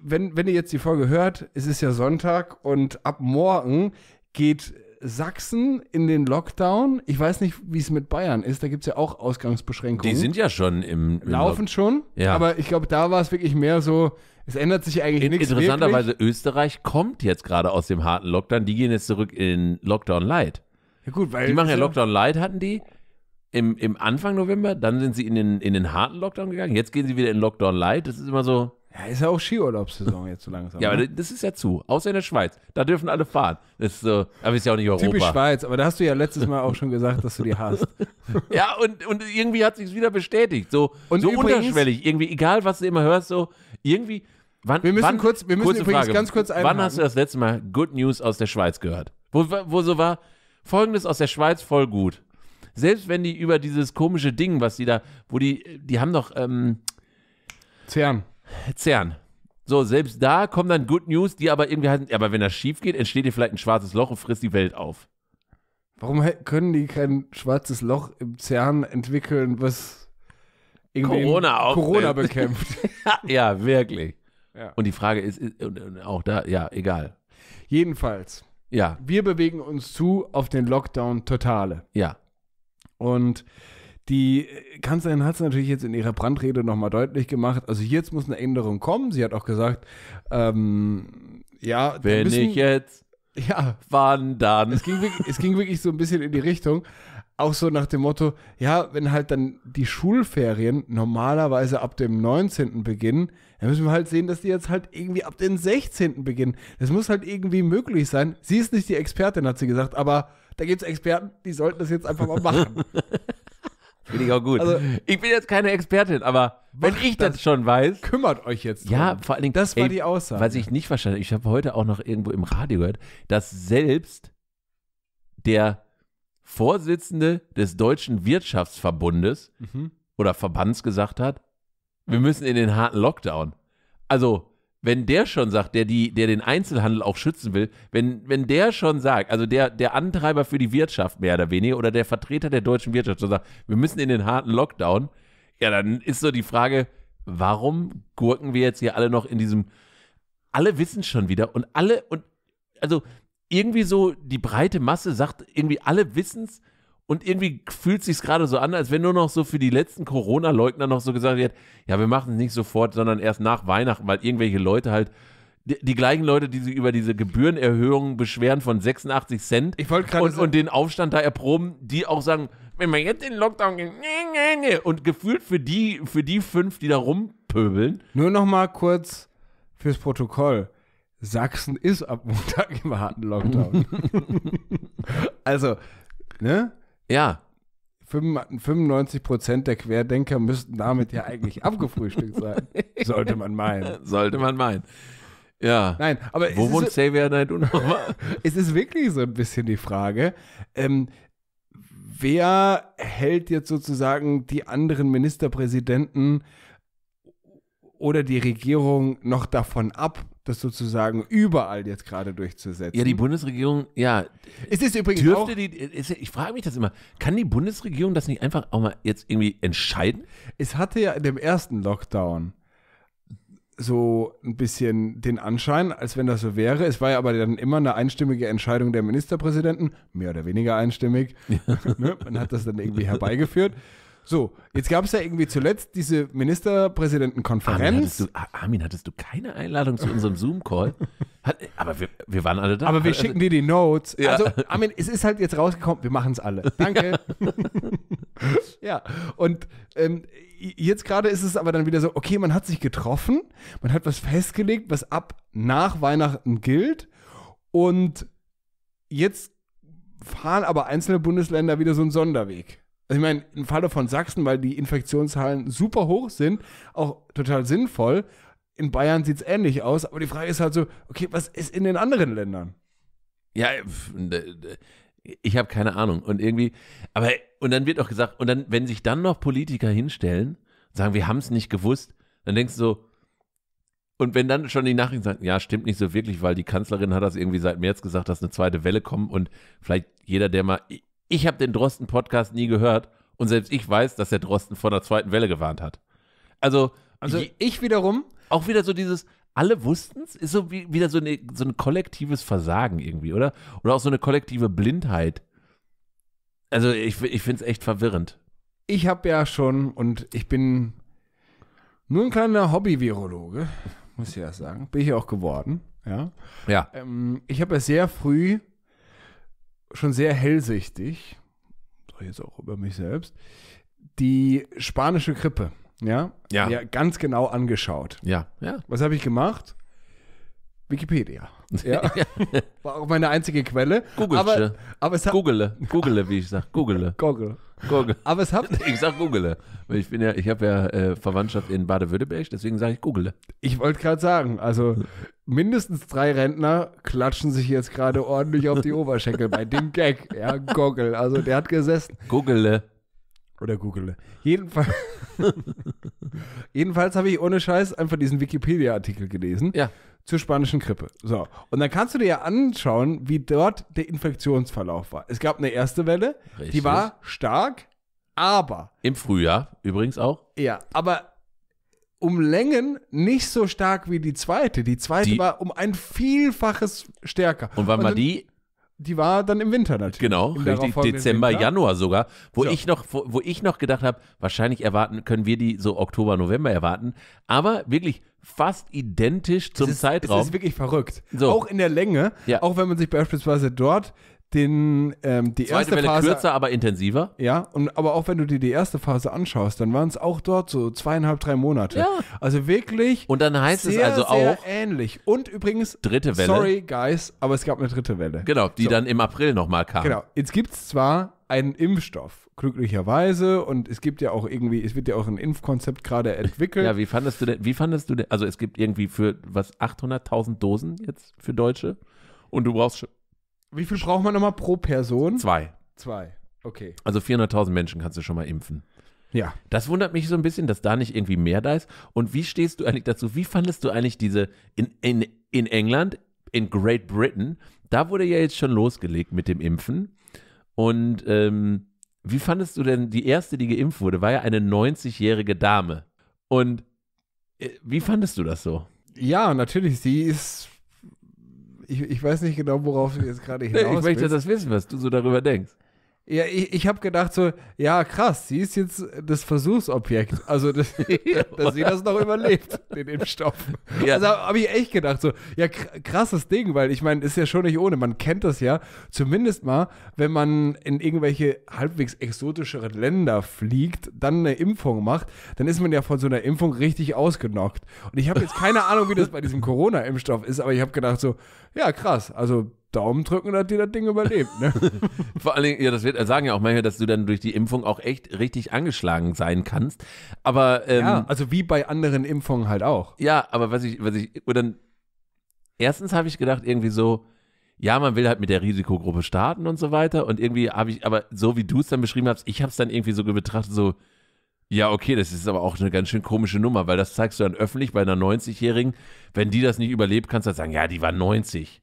wenn, wenn ihr jetzt die Folge hört, es ist ja Sonntag und ab morgen geht Sachsen in den Lockdown. Ich weiß nicht, wie es mit Bayern ist. Da gibt es ja auch Ausgangsbeschränkungen. Die sind ja schon im. im Laufen Lock schon. Ja. Aber ich glaube, da war es wirklich mehr so. Es ändert sich eigentlich in, nichts. Interessanterweise, wirklich. Österreich kommt jetzt gerade aus dem harten Lockdown. Die gehen jetzt zurück in Lockdown Light. Ja, gut, weil. Die machen ja Lockdown Light, hatten die. Im, Im Anfang November, dann sind sie in den, in den harten Lockdown gegangen. Jetzt gehen sie wieder in Lockdown Light. Das ist immer so. Ja, ist ja auch Skiurlaubssaison jetzt so langsam. ja, aber ne? das ist ja zu. Außer in der Schweiz. Da dürfen alle fahren. Das ist so, aber ist ja auch nicht Europa. Typisch Schweiz, aber da hast du ja letztes Mal auch schon gesagt, dass du die hast. ja, und, und irgendwie hat sich's wieder bestätigt. So, und so übrigens, unterschwellig. Irgendwie, egal was du immer hörst, so irgendwie. Wann, wir müssen wann, kurz, wir müssen übrigens Frage, ganz kurz einhaken. Wann hast du das letzte Mal Good News aus der Schweiz gehört? Wo, wo so war, folgendes aus der Schweiz voll gut. Selbst wenn die über dieses komische Ding, was die da, wo die, die haben doch, ähm, CERN. CERN. So, selbst da kommen dann Good News, die aber irgendwie heißen, aber wenn das schief geht, entsteht dir vielleicht ein schwarzes Loch und frisst die Welt auf. Warum können die kein schwarzes Loch im CERN entwickeln, was irgendwie Corona, Corona bekämpft? ja, wirklich. Ja. Und die Frage ist, ist auch da, ja, egal. Jedenfalls. Ja. Wir bewegen uns zu auf den Lockdown totale. Ja. Und die äh, Kanzlerin hat es natürlich jetzt in ihrer Brandrede nochmal deutlich gemacht. Also jetzt muss eine Änderung kommen. Sie hat auch gesagt, ähm, ja, wenn müssen, ich jetzt, ja, wann dann? Es ging, wirklich, es ging wirklich so ein bisschen in die Richtung. Auch so nach dem Motto, ja, wenn halt dann die Schulferien normalerweise ab dem 19. beginnen, dann müssen wir halt sehen, dass die jetzt halt irgendwie ab dem 16. beginnen. Das muss halt irgendwie möglich sein. Sie ist nicht die Expertin, hat sie gesagt, aber da gibt es Experten, die sollten das jetzt einfach mal machen. Finde ich auch gut. Also, ich bin jetzt keine Expertin, aber wenn ich das, das, schon weiß. Kümmert euch jetzt. Drum. Ja, vor allen Dingen. Das war ey, die Aussage. Was ich nicht verstanden habe, ich habe heute auch noch irgendwo im Radio gehört, dass selbst der Vorsitzende des Deutschen Wirtschaftsverbundes mhm. oder Verbands gesagt hat, wir müssen in den harten Lockdown. Also, wenn der schon sagt, der, die, der den Einzelhandel auch schützen will, wenn, wenn der schon sagt, also der, der Antreiber für die Wirtschaft mehr oder weniger oder der Vertreter der deutschen Wirtschaft schon sagt, wir müssen in den harten Lockdown, ja, dann ist so die Frage, warum gurken wir jetzt hier alle noch in diesem, alle wissen schon wieder und alle, und also irgendwie so die breite Masse sagt, irgendwie alle wissen es, und irgendwie fühlt es sich gerade so an, als wenn nur noch so für die letzten Corona-Leugner noch so gesagt wird, ja, wir machen es nicht sofort, sondern erst nach Weihnachten, weil irgendwelche Leute halt die, die, gleichen Leute, die sich über diese Gebührenerhöhung beschweren von 86 Cent ich und, und den Aufstand da erproben, die auch sagen, wenn man jetzt in den Lockdown geht, nee, nee, nee. und gefühlt für die, für die fünf, die da rumpöbeln. Nur noch mal kurz fürs Protokoll. Sachsen ist ab Montag im harten Lockdown. also, ne? Ja. 95 Prozent der Querdenker müssten damit ja eigentlich abgefrühstückt sein. Sollte man meinen. Sollte man meinen. Ja. Nein, aber wo wohnt Xavier Knight Unova? es ist wirklich so ein bisschen die Frage. Ähm, wer hält jetzt sozusagen die anderen Ministerpräsidenten oder die Regierung noch davon ab, das sozusagen überall jetzt gerade durchzusetzen. Ja, die Bundesregierung, ja. Es ist übrigens dürfte auch, die, ist, ich frage mich das immer, kann die Bundesregierung das nicht einfach auch mal jetzt irgendwie entscheiden? Es hatte ja in dem ersten Lockdown so ein bisschen den Anschein, als wenn das so wäre. Es war ja aber dann immer eine einstimmige Entscheidung der Ministerpräsidenten, mehr oder weniger einstimmig. Ne? Man hat das dann irgendwie herbeigeführt. So, jetzt gab es ja irgendwie zuletzt diese Ministerpräsidentenkonferenz. Armin, hattest du, ah, Armin, hattest du keine Einladung zu unserem Zoom-Call? aber wir, wir waren alle da. Aber wir also schicken dir die Notes. Ja. Also, Armin, es ist halt jetzt rausgekommen, wir machen es alle. Danke. Ja, ja. und ähm, jetzt gerade ist es aber dann wieder so, okay, man hat sich getroffen, man hat was festgelegt, was ab nach Weihnachten gilt. Und jetzt fahren aber einzelne Bundesländer wieder so einen Sonderweg. Also ich meine, im Falle von Sachsen, weil die Infektionszahlen super hoch sind, auch total sinnvoll. In Bayern sieht es ähnlich aus, aber die Frage ist halt so, okay, was ist in den anderen Ländern? Ja, ich habe keine Ahnung. Und irgendwie, aber, und dann wird auch gesagt, und dann, wenn sich dann noch Politiker hinstellen, und sagen, wir haben es nicht gewusst, dann denkst du so, und wenn dann schon die Nachrichten sagen, ja, stimmt nicht so wirklich, weil die Kanzlerin hat das irgendwie seit März gesagt, dass eine zweite Welle kommt und vielleicht jeder, der mal ich habe den Drosten-Podcast nie gehört und selbst ich weiß, dass der Drosten vor der zweiten Welle gewarnt hat. Also, also ich, wiederum. Auch wieder so dieses, alle wussten es, ist so wie, wieder so, eine, so ein kollektives Versagen irgendwie, oder? Oder auch so eine kollektive Blindheit. Also ich, ich finde es echt verwirrend. Ich habe ja schon und ich bin nur ein kleiner Hobby-Virologe, muss ich ja sagen. Bin ich auch geworden, ja. Ja. Ähm, ich habe ja sehr früh schon sehr hellsichtig, jetzt auch über mich selbst, die spanische Krippe, ja? Ja. ja ganz genau angeschaut. Ja, ja. Was habe ich gemacht? Wikipedia. Ja. War auch meine einzige Quelle. Google. Aber, aber es hat, Google, Google, wie ich sage. Google. Google. Google. Aber es hat. Ich sag Google. Ich bin ja, ich habe ja äh, Verwandtschaft in Baden-Württemberg, deswegen sage ich Google. Ich wollte gerade sagen, also mindestens drei Rentner klatschen sich jetzt gerade ordentlich auf die Oberschenkel bei dem Gag. Ja, Goggle. Also der hat gesessen. Google. Oder google. Jedenfalls, jedenfalls habe ich ohne Scheiß einfach diesen Wikipedia-Artikel gelesen. Ja. Zur spanischen Grippe. So. Und dann kannst du dir ja anschauen, wie dort der Infektionsverlauf war. Es gab eine erste Welle, Richtig. die war stark, aber. Im Frühjahr übrigens auch. Ja, aber um Längen nicht so stark wie die zweite. Die zweite die, war um ein Vielfaches stärker. Und wann war die? die war dann im Winter natürlich. Genau, richtig, Dezember, Winter. Januar sogar, wo so. ich noch, wo, wo, ich noch gedacht habe, wahrscheinlich erwarten können wir die so Oktober, November erwarten, aber wirklich fast identisch zum es ist, Zeitraum. Das ist wirklich verrückt. So. Auch in der Länge, ja. auch wenn man sich beispielsweise dort den, ähm, die Zweite erste Welle Phase. kürzer, aber intensiver. Ja, und aber auch wenn du dir die erste Phase anschaust, dann waren es auch dort so zweieinhalb, drei Monate. Ja. Also wirklich. Und dann heißt sehr, es also auch. ähnlich. Und übrigens. Dritte Welle. Sorry, guys, aber es gab eine dritte Welle. Genau, die so. dann im April nochmal kam. Genau. Jetzt gibt es zwar einen Impfstoff, glücklicherweise. Und es gibt ja auch irgendwie, es wird ja auch ein Impfkonzept gerade entwickelt. ja, wie fandest du denn, wie fandest du denn, also es gibt irgendwie für was 800.000 Dosen jetzt für Deutsche und du brauchst schon. Wie viel braucht man nochmal pro Person? Zwei. Zwei, okay. Also 400.000 Menschen kannst du schon mal impfen. Ja. Das wundert mich so ein bisschen, dass da nicht irgendwie mehr da ist. Und wie stehst du eigentlich dazu? Wie fandest du eigentlich diese in, in, in England, in Great Britain, da wurde ja jetzt schon losgelegt mit dem Impfen. Und ähm, wie fandest du denn, die erste, die geimpft wurde, war ja eine 90-jährige Dame. Und äh, wie fandest du das so? Ja, natürlich. Sie ist ich, ich weiß nicht genau, worauf du jetzt gerade hinaus Ich möchte, willst. dass das wissen, was du so darüber denkst. Ja, ich, ich habe gedacht so, ja krass, sie ist jetzt das Versuchsobjekt. Also, das, dass sie das noch überlebt, den Impfstoff. Ja. Also habe ich echt gedacht so, ja krasses Ding, weil ich meine, ist ja schon nicht ohne. Man kennt das ja zumindest mal, wenn man in irgendwelche halbwegs exotischere Länder fliegt, dann eine Impfung macht, dann ist man ja von so einer Impfung richtig ausgenockt. Und ich habe jetzt keine Ahnung, wie das bei diesem Corona-Impfstoff ist, aber ich habe gedacht so, ja krass, also Daumen drücken, dass dir das Ding überlebt. Ne? Vor allen Dingen, ja, das wird, sagen ja auch manchmal, dass du dann durch die Impfung auch echt richtig angeschlagen sein kannst. Aber ähm, ja, also wie bei anderen Impfungen halt auch. Ja, aber was ich, was ich, oder erstens habe ich gedacht irgendwie so, ja, man will halt mit der Risikogruppe starten und so weiter. Und irgendwie habe ich, aber so wie du es dann beschrieben hast, ich habe es dann irgendwie so betrachtet, so, ja, okay, das ist aber auch eine ganz schön komische Nummer, weil das zeigst du dann öffentlich bei einer 90-Jährigen. Wenn die das nicht überlebt, kannst du dann halt sagen, ja, die war 90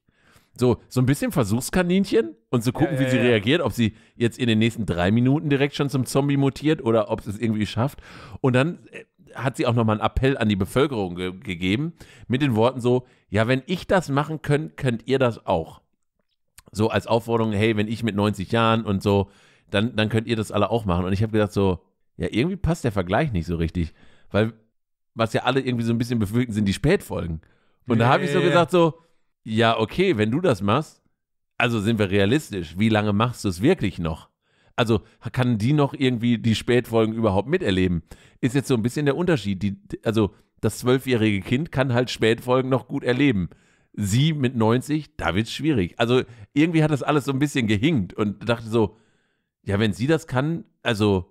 so, so ein bisschen Versuchskaninchen und zu so gucken, ja, ja, wie sie ja. reagiert, ob sie jetzt in den nächsten drei Minuten direkt schon zum Zombie mutiert oder ob sie es irgendwie schafft. Und dann äh, hat sie auch nochmal einen Appell an die Bevölkerung ge gegeben mit den Worten so, ja, wenn ich das machen könnte, könnt ihr das auch. So als Aufforderung, hey, wenn ich mit 90 Jahren und so, dann, dann könnt ihr das alle auch machen. Und ich habe gedacht so, ja, irgendwie passt der Vergleich nicht so richtig, weil was ja alle irgendwie so ein bisschen befürchten, sind die Spätfolgen. Und da habe ich so gesagt so, ja, okay, wenn du das machst, also sind wir realistisch, wie lange machst du es wirklich noch? Also kann die noch irgendwie die Spätfolgen überhaupt miterleben? Ist jetzt so ein bisschen der Unterschied. Die, also das zwölfjährige Kind kann halt Spätfolgen noch gut erleben. Sie mit 90, da wird es schwierig. Also irgendwie hat das alles so ein bisschen gehinkt und dachte so, ja, wenn sie das kann, also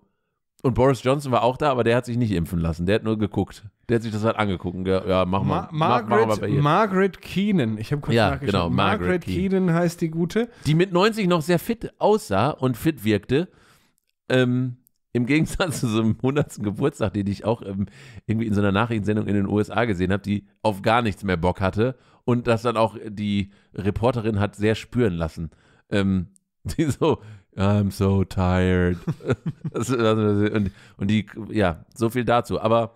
und Boris Johnson war auch da, aber der hat sich nicht impfen lassen, der hat nur geguckt. Der hat sich das halt angeguckt und ja, mach mal. Ma Margaret, mach, mach mal Margaret Keenan. Ich habe kurz ja, nachgeschaut. Genau, Margaret, Margaret Keenan. Keenan heißt die gute. Die mit 90 noch sehr fit aussah und fit wirkte. Ähm, Im Gegensatz zu so einem 100. Geburtstag, den ich auch ähm, irgendwie in so einer Nachrichtensendung in den USA gesehen habe, die auf gar nichts mehr Bock hatte. Und das dann auch die Reporterin hat sehr spüren lassen. Ähm, die so, I'm so tired. Also, und, und die, ja, so viel dazu. Aber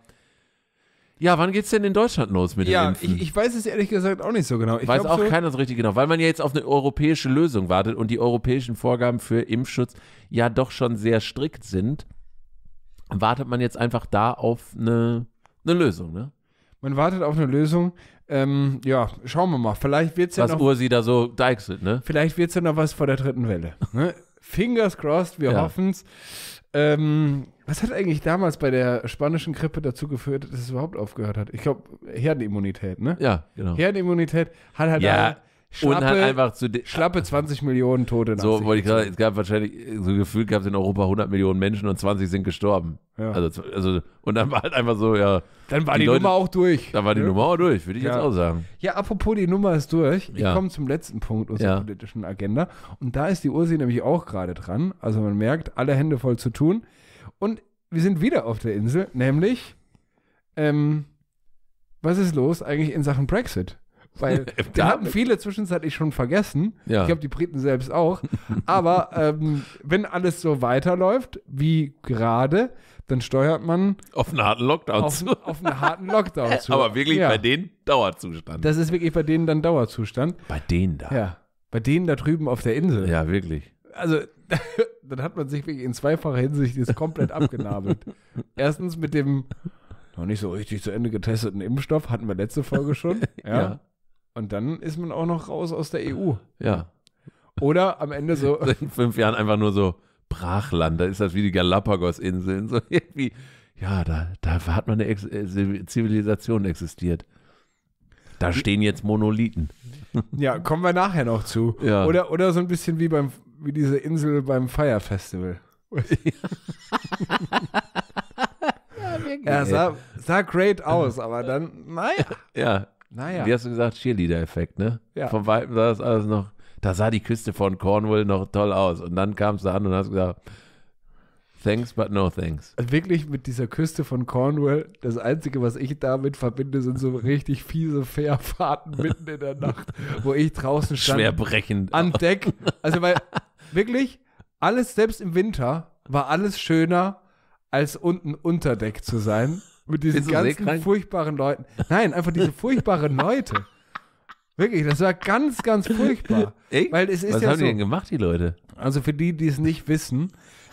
ja, wann geht es denn in Deutschland los mit ja, dem Impfen? Ich, ich weiß es ehrlich gesagt auch nicht so genau. Ich weiß auch so keiner so richtig genau, weil man ja jetzt auf eine europäische Lösung wartet und die europäischen Vorgaben für Impfschutz ja doch schon sehr strikt sind, wartet man jetzt einfach da auf eine, eine Lösung, ne? Man wartet auf eine Lösung. Ähm, ja, schauen wir mal. Vielleicht wird ja was noch. Was Ursi da so deichselt, ne? Vielleicht wird's ja noch was vor der dritten Welle. Ne? Fingers crossed, wir ja. es. Ähm, was hat eigentlich damals bei der spanischen Grippe dazu geführt, dass es überhaupt aufgehört hat? Ich glaube, Herdenimmunität, ne? Ja, genau. Herdenimmunität hat halt ja. Schlappe, und hat einfach zu schlappe 20 Millionen Tote nach So wollte ich sagen, es gab wahrscheinlich, so gefühlt gab es in Europa 100 Millionen Menschen und 20 sind gestorben. Ja. Also, also, und dann war halt einfach so, ja. Dann war die, die Leute, Nummer auch durch. Dann war die ja. Ne? Nummer auch durch, würde ich ja. jetzt auch sagen. Ja, apropos, die Nummer ist durch. Ich komme zum letzten Punkt unserer politischen Agenda. Und da ist die Ursi nämlich auch gerade dran. Also man merkt, alle Hände voll zu tun. Und wir sind wieder auf der Insel, nämlich, ähm, was ist los eigentlich in Sachen Brexit? Weil da haben viele zwischenzeitlich schon vergessen. Ja. Ich glaube, die Briten selbst auch. Aber ähm, wenn alles so weiterläuft wie gerade, dann steuert man auf einen harten Lockdown auf, zu. Auf einen harten Lockdown zu. Aber wirklich ja. bei denen Dauerzustand. Das ist wirklich bei denen dann Dauerzustand. Bei denen da. Ja. Bei denen da drüben auf der Insel. Ja, wirklich. Also dann hat man sich in zweifacher Hinsicht jetzt komplett abgenabelt. Erstens mit dem noch nicht so richtig zu Ende getesteten Impfstoff, hatten wir letzte Folge schon. Ja. ja. Und dann ist man auch noch raus aus der EU. Ja. Oder am Ende so. In fünf Jahren einfach nur so Brachland, da ist das wie die Galapagos-Inseln. So irgendwie, ja, da, da hat man eine Ex äh, Zivilisation existiert. Da stehen jetzt Monolithen. Ja, kommen wir nachher noch zu. Ja. Oder, oder so ein bisschen wie beim wie diese Insel beim Fire Festival. ja, wirklich. Er sah, sah, great aus, aber dann, naja. Ja. Naja. Wie hast du gesagt, Cheerleader-Effekt, ne? Ja. Vom Weitem sah das alles noch, da sah die Küste von Cornwall noch toll aus. Und dann kamst du an und hast gesagt, Thanks, but no thanks. Also wirklich mit dieser Küste von Cornwall, das Einzige, was ich damit verbinde, sind so richtig fiese Fährfahrten mitten in der Nacht, wo ich draußen stand. Schwerbrechend. An Deck. Also, weil wirklich, alles, selbst im Winter, war alles schöner, als unten unterdeckt zu sein. Mit diesen ganzen furchtbaren Leuten. Nein, einfach diese furchtbaren Leute. Wirklich, das war ganz, ganz furchtbar. Echt? Weil es ist Was ja haben so, die denn gemacht, die Leute? Also für die, die es nicht wissen,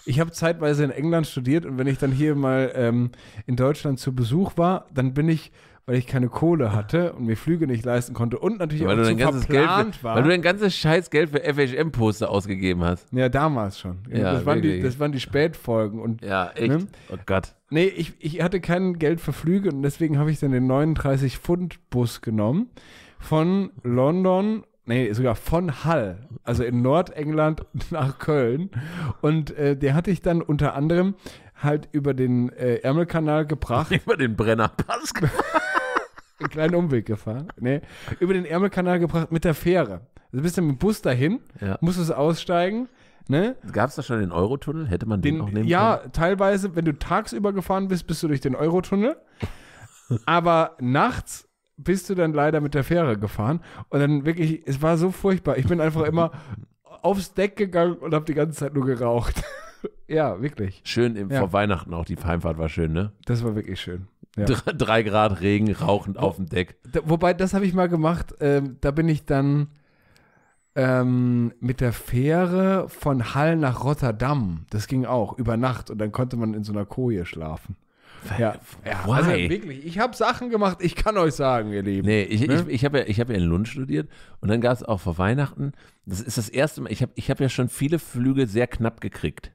ich habe zeitweise in England studiert und wenn ich dann hier mal ähm, in Deutschland zu Besuch war, dann bin ich weil ich keine Kohle hatte und mir Flüge nicht leisten konnte und natürlich weil auch zu verplant Geld für, war. Weil du dein ganzes scheiß Geld für FHM-Poster ausgegeben hast. Ja, damals schon. Ja, das, waren die, das, waren die, Spätfolgen. Und, ja, echt. Ne? Oh Gott. Nee, ich, ich hatte kein Geld für Flüge und deswegen habe ich dann den 39-Pfund-Bus genommen von London nee, sogar von Hull, also in Nordengland nach Köln. Und äh, der hatte ich dann unter anderem halt über den äh, Ärmelkanal gebracht. Über den Brennerpass. einen kleinen Umweg gefahren. Nee, über den Ärmelkanal gebracht mit der Fähre. Also bist du mit dem Bus dahin, ja. musstest aussteigen. Ne? Gab es da schon den Eurotunnel? Hätte man den, den noch nehmen ja, können? Ja, teilweise, wenn du tagsüber gefahren bist, bist du durch den Eurotunnel. aber nachts bist du dann leider mit der Fähre gefahren. Und dann wirklich, es war so furchtbar. Ich bin einfach immer aufs Deck gegangen und habe die ganze Zeit nur geraucht. Ja, wirklich. Schön im, ja. vor Weihnachten auch, die Heimfahrt war schön, ne? Das war wirklich schön. Ja. Drei, drei, Grad Regen, rauchend auf dem Deck. Da, wobei, das habe ich mal gemacht. Ähm, da bin ich dann ähm, mit der Fähre von Hall nach Rotterdam. Das ging auch über Nacht und dann konnte man in so einer Koje schlafen. Ja, ja also wirklich, ich habe Sachen gemacht, ich kann euch sagen, ihr Lieben. Nee, ich, ne? ich, ich habe ja, hab ja in Lund studiert und dann gab es auch vor Weihnachten, das ist das erste Mal, ich habe ich hab ja schon viele Flüge sehr knapp gekriegt.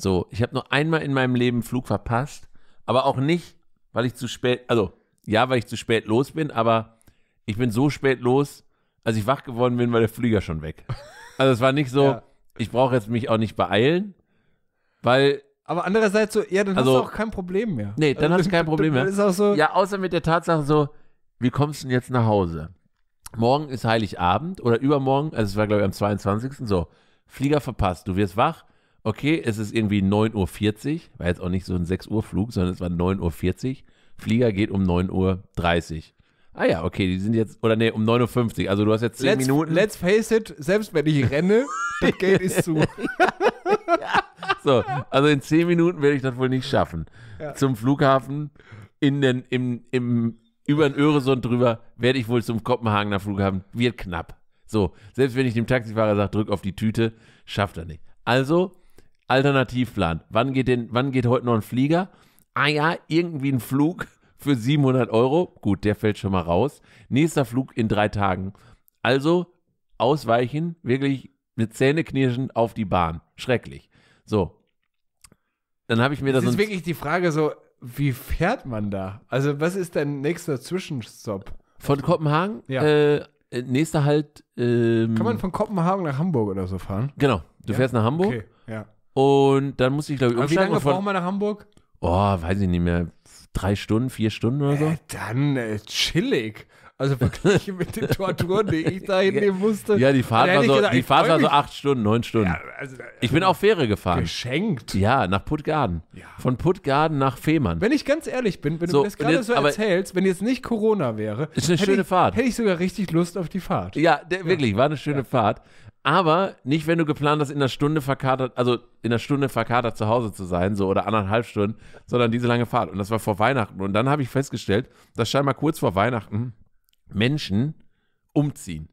So, ich habe nur einmal in meinem Leben Flug verpasst, aber auch nicht, weil ich zu spät, also ja, weil ich zu spät los bin, aber ich bin so spät los, als ich wach geworden bin, war der Flieger schon weg. Also es war nicht so, ja. ich brauche jetzt mich auch nicht beeilen, weil aber andererseits so, ja, dann also, hast du auch kein Problem mehr. Nee, dann also, hast du also, kein Problem mehr. Ist auch so ja, außer mit der Tatsache so, wie kommst du denn jetzt nach Hause? Morgen ist Heiligabend oder übermorgen, also es war glaube ich am 22. so, Flieger verpasst, du wirst wach, okay, es ist irgendwie 9.40 Uhr, war jetzt auch nicht so ein 6 Uhr Flug, sondern es war 9.40 Uhr. Flieger geht um 9.30 Uhr. Ah ja, okay, die sind jetzt, oder nee, um 9.50 Uhr, also du hast jetzt 10 let's, Minuten. Let's face it, selbst wenn ich renne, das Gate ist zu. ja. So, also in 10 Minuten werde ich das wohl nicht schaffen. Ja. Zum Flughafen, in den, im, im, über den Öresund drüber, werde ich wohl zum Kopenhagener Flughafen, wird knapp. So, selbst wenn ich dem Taxifahrer sage, drück auf die Tüte, schafft er nicht. Also Alternativplan. Wann geht, denn, wann geht heute noch ein Flieger? Ah ja, irgendwie ein Flug für 700 Euro. Gut, der fällt schon mal raus. Nächster Flug in drei Tagen. Also ausweichen, wirklich mit Zähne knirschen auf die Bahn. Schrecklich. So. Dann habe ich mir das. Das ist wirklich die Frage so, wie fährt man da? Also, was ist dein nächster Zwischenstopp? Von Kopenhagen? Ja. Äh, äh, nächster halt. Ähm, Kann man von Kopenhagen nach Hamburg oder so fahren? Genau. Du ja? fährst nach Hamburg. Okay. Ja. Und dann musste ich, glaube ich, umsteigen. Wie lange brauchen wir nach Hamburg? Oh, weiß ich nicht mehr. Drei Stunden, vier Stunden oder so? Äh, dann äh, chillig. Also verglichen mit den Torturen, die ich da hinnehmen musste. Ja, die Fahrt, war so, gesagt, die Fahrt war so acht Stunden, neun Stunden. Ja, also, also, ich bin ähm, auf Fähre gefahren. Geschenkt. Ja, nach Puttgarden. Ja. Von Puttgarden nach Fehmarn. Wenn ich ganz ehrlich bin, wenn so, du mir das gerade jetzt, so erzählst, wenn jetzt nicht Corona wäre, ist eine schöne ich, Fahrt. hätte ich sogar richtig Lust auf die Fahrt. Ja, der, wirklich, war eine schöne ja. Fahrt. Aber nicht, wenn du geplant hast, in einer Stunde verkatert, also in einer Stunde verkatert zu Hause zu sein, so oder anderthalb Stunden, sondern diese lange Fahrt. Und das war vor Weihnachten. Und dann habe ich festgestellt, dass scheinbar kurz vor Weihnachten Menschen umziehen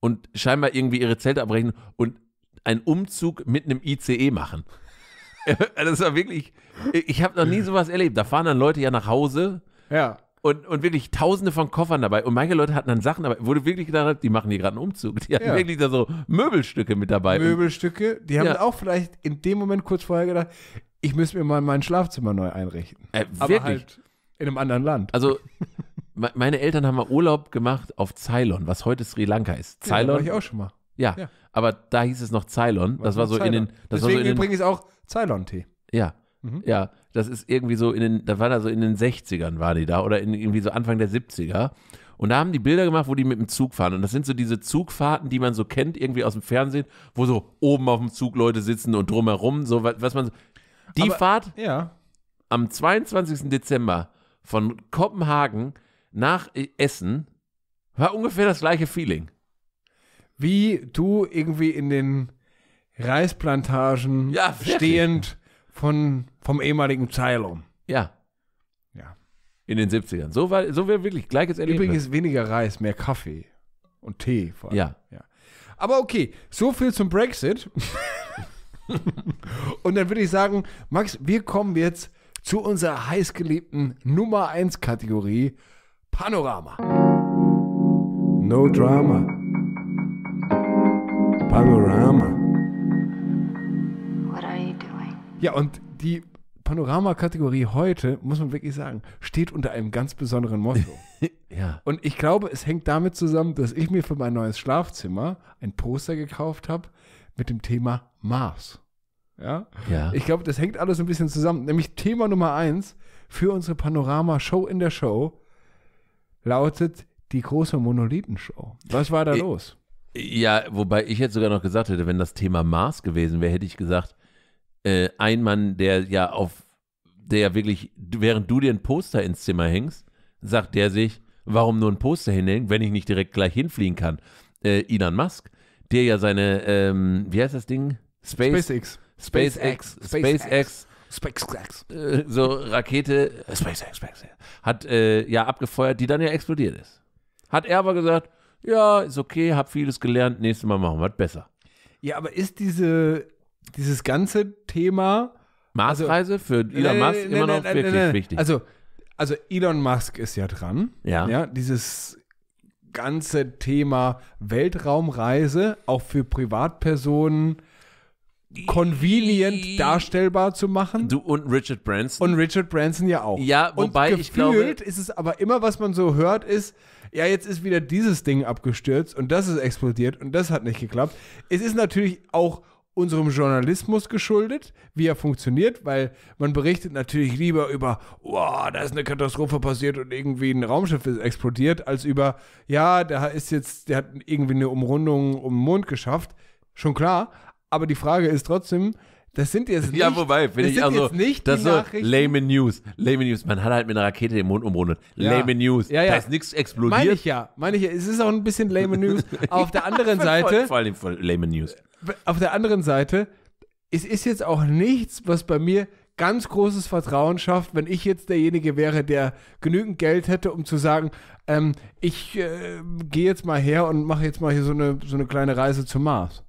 und scheinbar irgendwie ihre Zelte abbrechen und einen Umzug mit einem ICE machen. Also das war wirklich, ich habe noch nie sowas erlebt. Da fahren dann Leute ja nach Hause. Ja. Und, und wirklich tausende von Koffern dabei. Und manche Leute hatten dann Sachen dabei, wurde wirklich gedacht die machen hier gerade einen Umzug. Die hatten ja. wirklich da so Möbelstücke mit dabei. Möbelstücke, die haben ja. auch vielleicht in dem Moment kurz vorher gedacht, ich müsste mir mal mein Schlafzimmer neu einrichten. Äh, Aber halt in einem anderen Land. Also meine Eltern haben mal Urlaub gemacht auf Ceylon, was heute Sri Lanka ist. Ceylon. Ja, war ich auch schon mal. Ja, ja, aber da hieß es noch Ceylon. Das war, so Ceylon. in den. Das Deswegen war so in übrigens auch Ceylon-Tee. Ja. Mhm. Ja, das ist irgendwie so in den, da war da so in den 60ern war die da oder in, irgendwie so Anfang der 70er. Und da haben die Bilder gemacht, wo die mit dem Zug fahren. Und das sind so diese Zugfahrten, die man so kennt, irgendwie aus dem Fernsehen, wo so oben auf dem Zug Leute sitzen und drumherum, so was, was man so. Die aber, Fahrt ja. am 22. Dezember von Kopenhagen nach Essen war ungefähr das gleiche Feeling. Wie du irgendwie in den Reisplantagen ja, stehend von, vom ehemaligen Zylon. Ja. Ja. In den 70ern. So war, so war wirklich gleiches Erlebnis. Übrigens weniger Reis, mehr Kaffee und Tee vor allem. Ja. ja. Aber okay, so viel zum Brexit. und dann würde ich sagen, Max, wir kommen jetzt zu unserer heißgeliebten Nummer 1 Kategorie Panorama. No drama. Panorama. What are you doing? Ja, und die Panorama-Kategorie heute, muss man wirklich sagen, steht unter einem ganz besonderen Motto. ja. Und ich glaube, es hängt damit zusammen, dass ich mir für mein neues Schlafzimmer ein Poster gekauft habe mit dem Thema Mars. Ja? ja. Ich glaube, das hängt alles ein bisschen zusammen. Nämlich Thema Nummer eins für unsere Panorama-Show in der Show lautet die große Monolithenshow. Was war da ich, los? Ja, wobei ich jetzt sogar noch gesagt hätte, wenn das Thema Mars gewesen wäre, hätte ich gesagt, äh, ein Mann, der ja auf, der ja wirklich, während du dir ein Poster ins Zimmer hängst, sagt der sich, warum nur ein Poster hinhängen, wenn ich nicht direkt gleich hinfliegen kann? Äh, Elon Musk, der ja seine, ähm, wie heißt das Ding? Space, SpaceX. SpaceX, SpaceX, SpaceX SpaceX. Äh, so Rakete, SpaceX, äh, SpaceX, hat äh, ja abgefeuert, die dann ja explodiert ist. Hat er aber gesagt, ja, ist okay, hab vieles gelernt, nächstes Mal machen wir es besser. Ja, aber ist diese, dieses ganze Thema. Also Marsreise also, für Elon Musk nein, nein, immer noch nein, wirklich wichtig. Also, also Elon Musk ist ja dran. Ja. ja. Dieses ganze Thema Weltraumreise, auch für Privatpersonen, convenient darstellbar zu machen. Du und Richard Branson. Und Richard Branson ja auch. Ja, wobei und ich glaube. ist es aber immer, was man so hört, ist, ja, jetzt ist wieder dieses Ding abgestürzt und das ist explodiert und das hat nicht geklappt. Es ist natürlich auch unserem Journalismus geschuldet, wie er funktioniert, weil man berichtet natürlich lieber über, wow, oh, da ist eine Katastrophe passiert und irgendwie ein Raumschiff ist explodiert, als über, ja, da ist jetzt, der hat irgendwie eine Umrundung um den Mond geschafft. Schon klar, aber die Frage ist trotzdem, das sind jetzt nicht. Ja, wobei, finde ich also nicht das die so lame News, lame News. Man hat halt mit einer Rakete den Mond umrundet. Ja. Lame News. Ja, ja. Da ist nichts explodiert. Meine ich ja, meine ich ja. Es ist auch ein bisschen lame News. auf der anderen Seite. Vor allem voll lame News. Auf der anderen Seite, es ist jetzt auch nichts, was bei mir ganz großes Vertrauen schafft, wenn ich jetzt derjenige wäre, der genügend Geld hätte, um zu sagen, ähm, ich äh, gehe jetzt mal her und mache jetzt mal hier so eine, so eine kleine Reise zum Mars.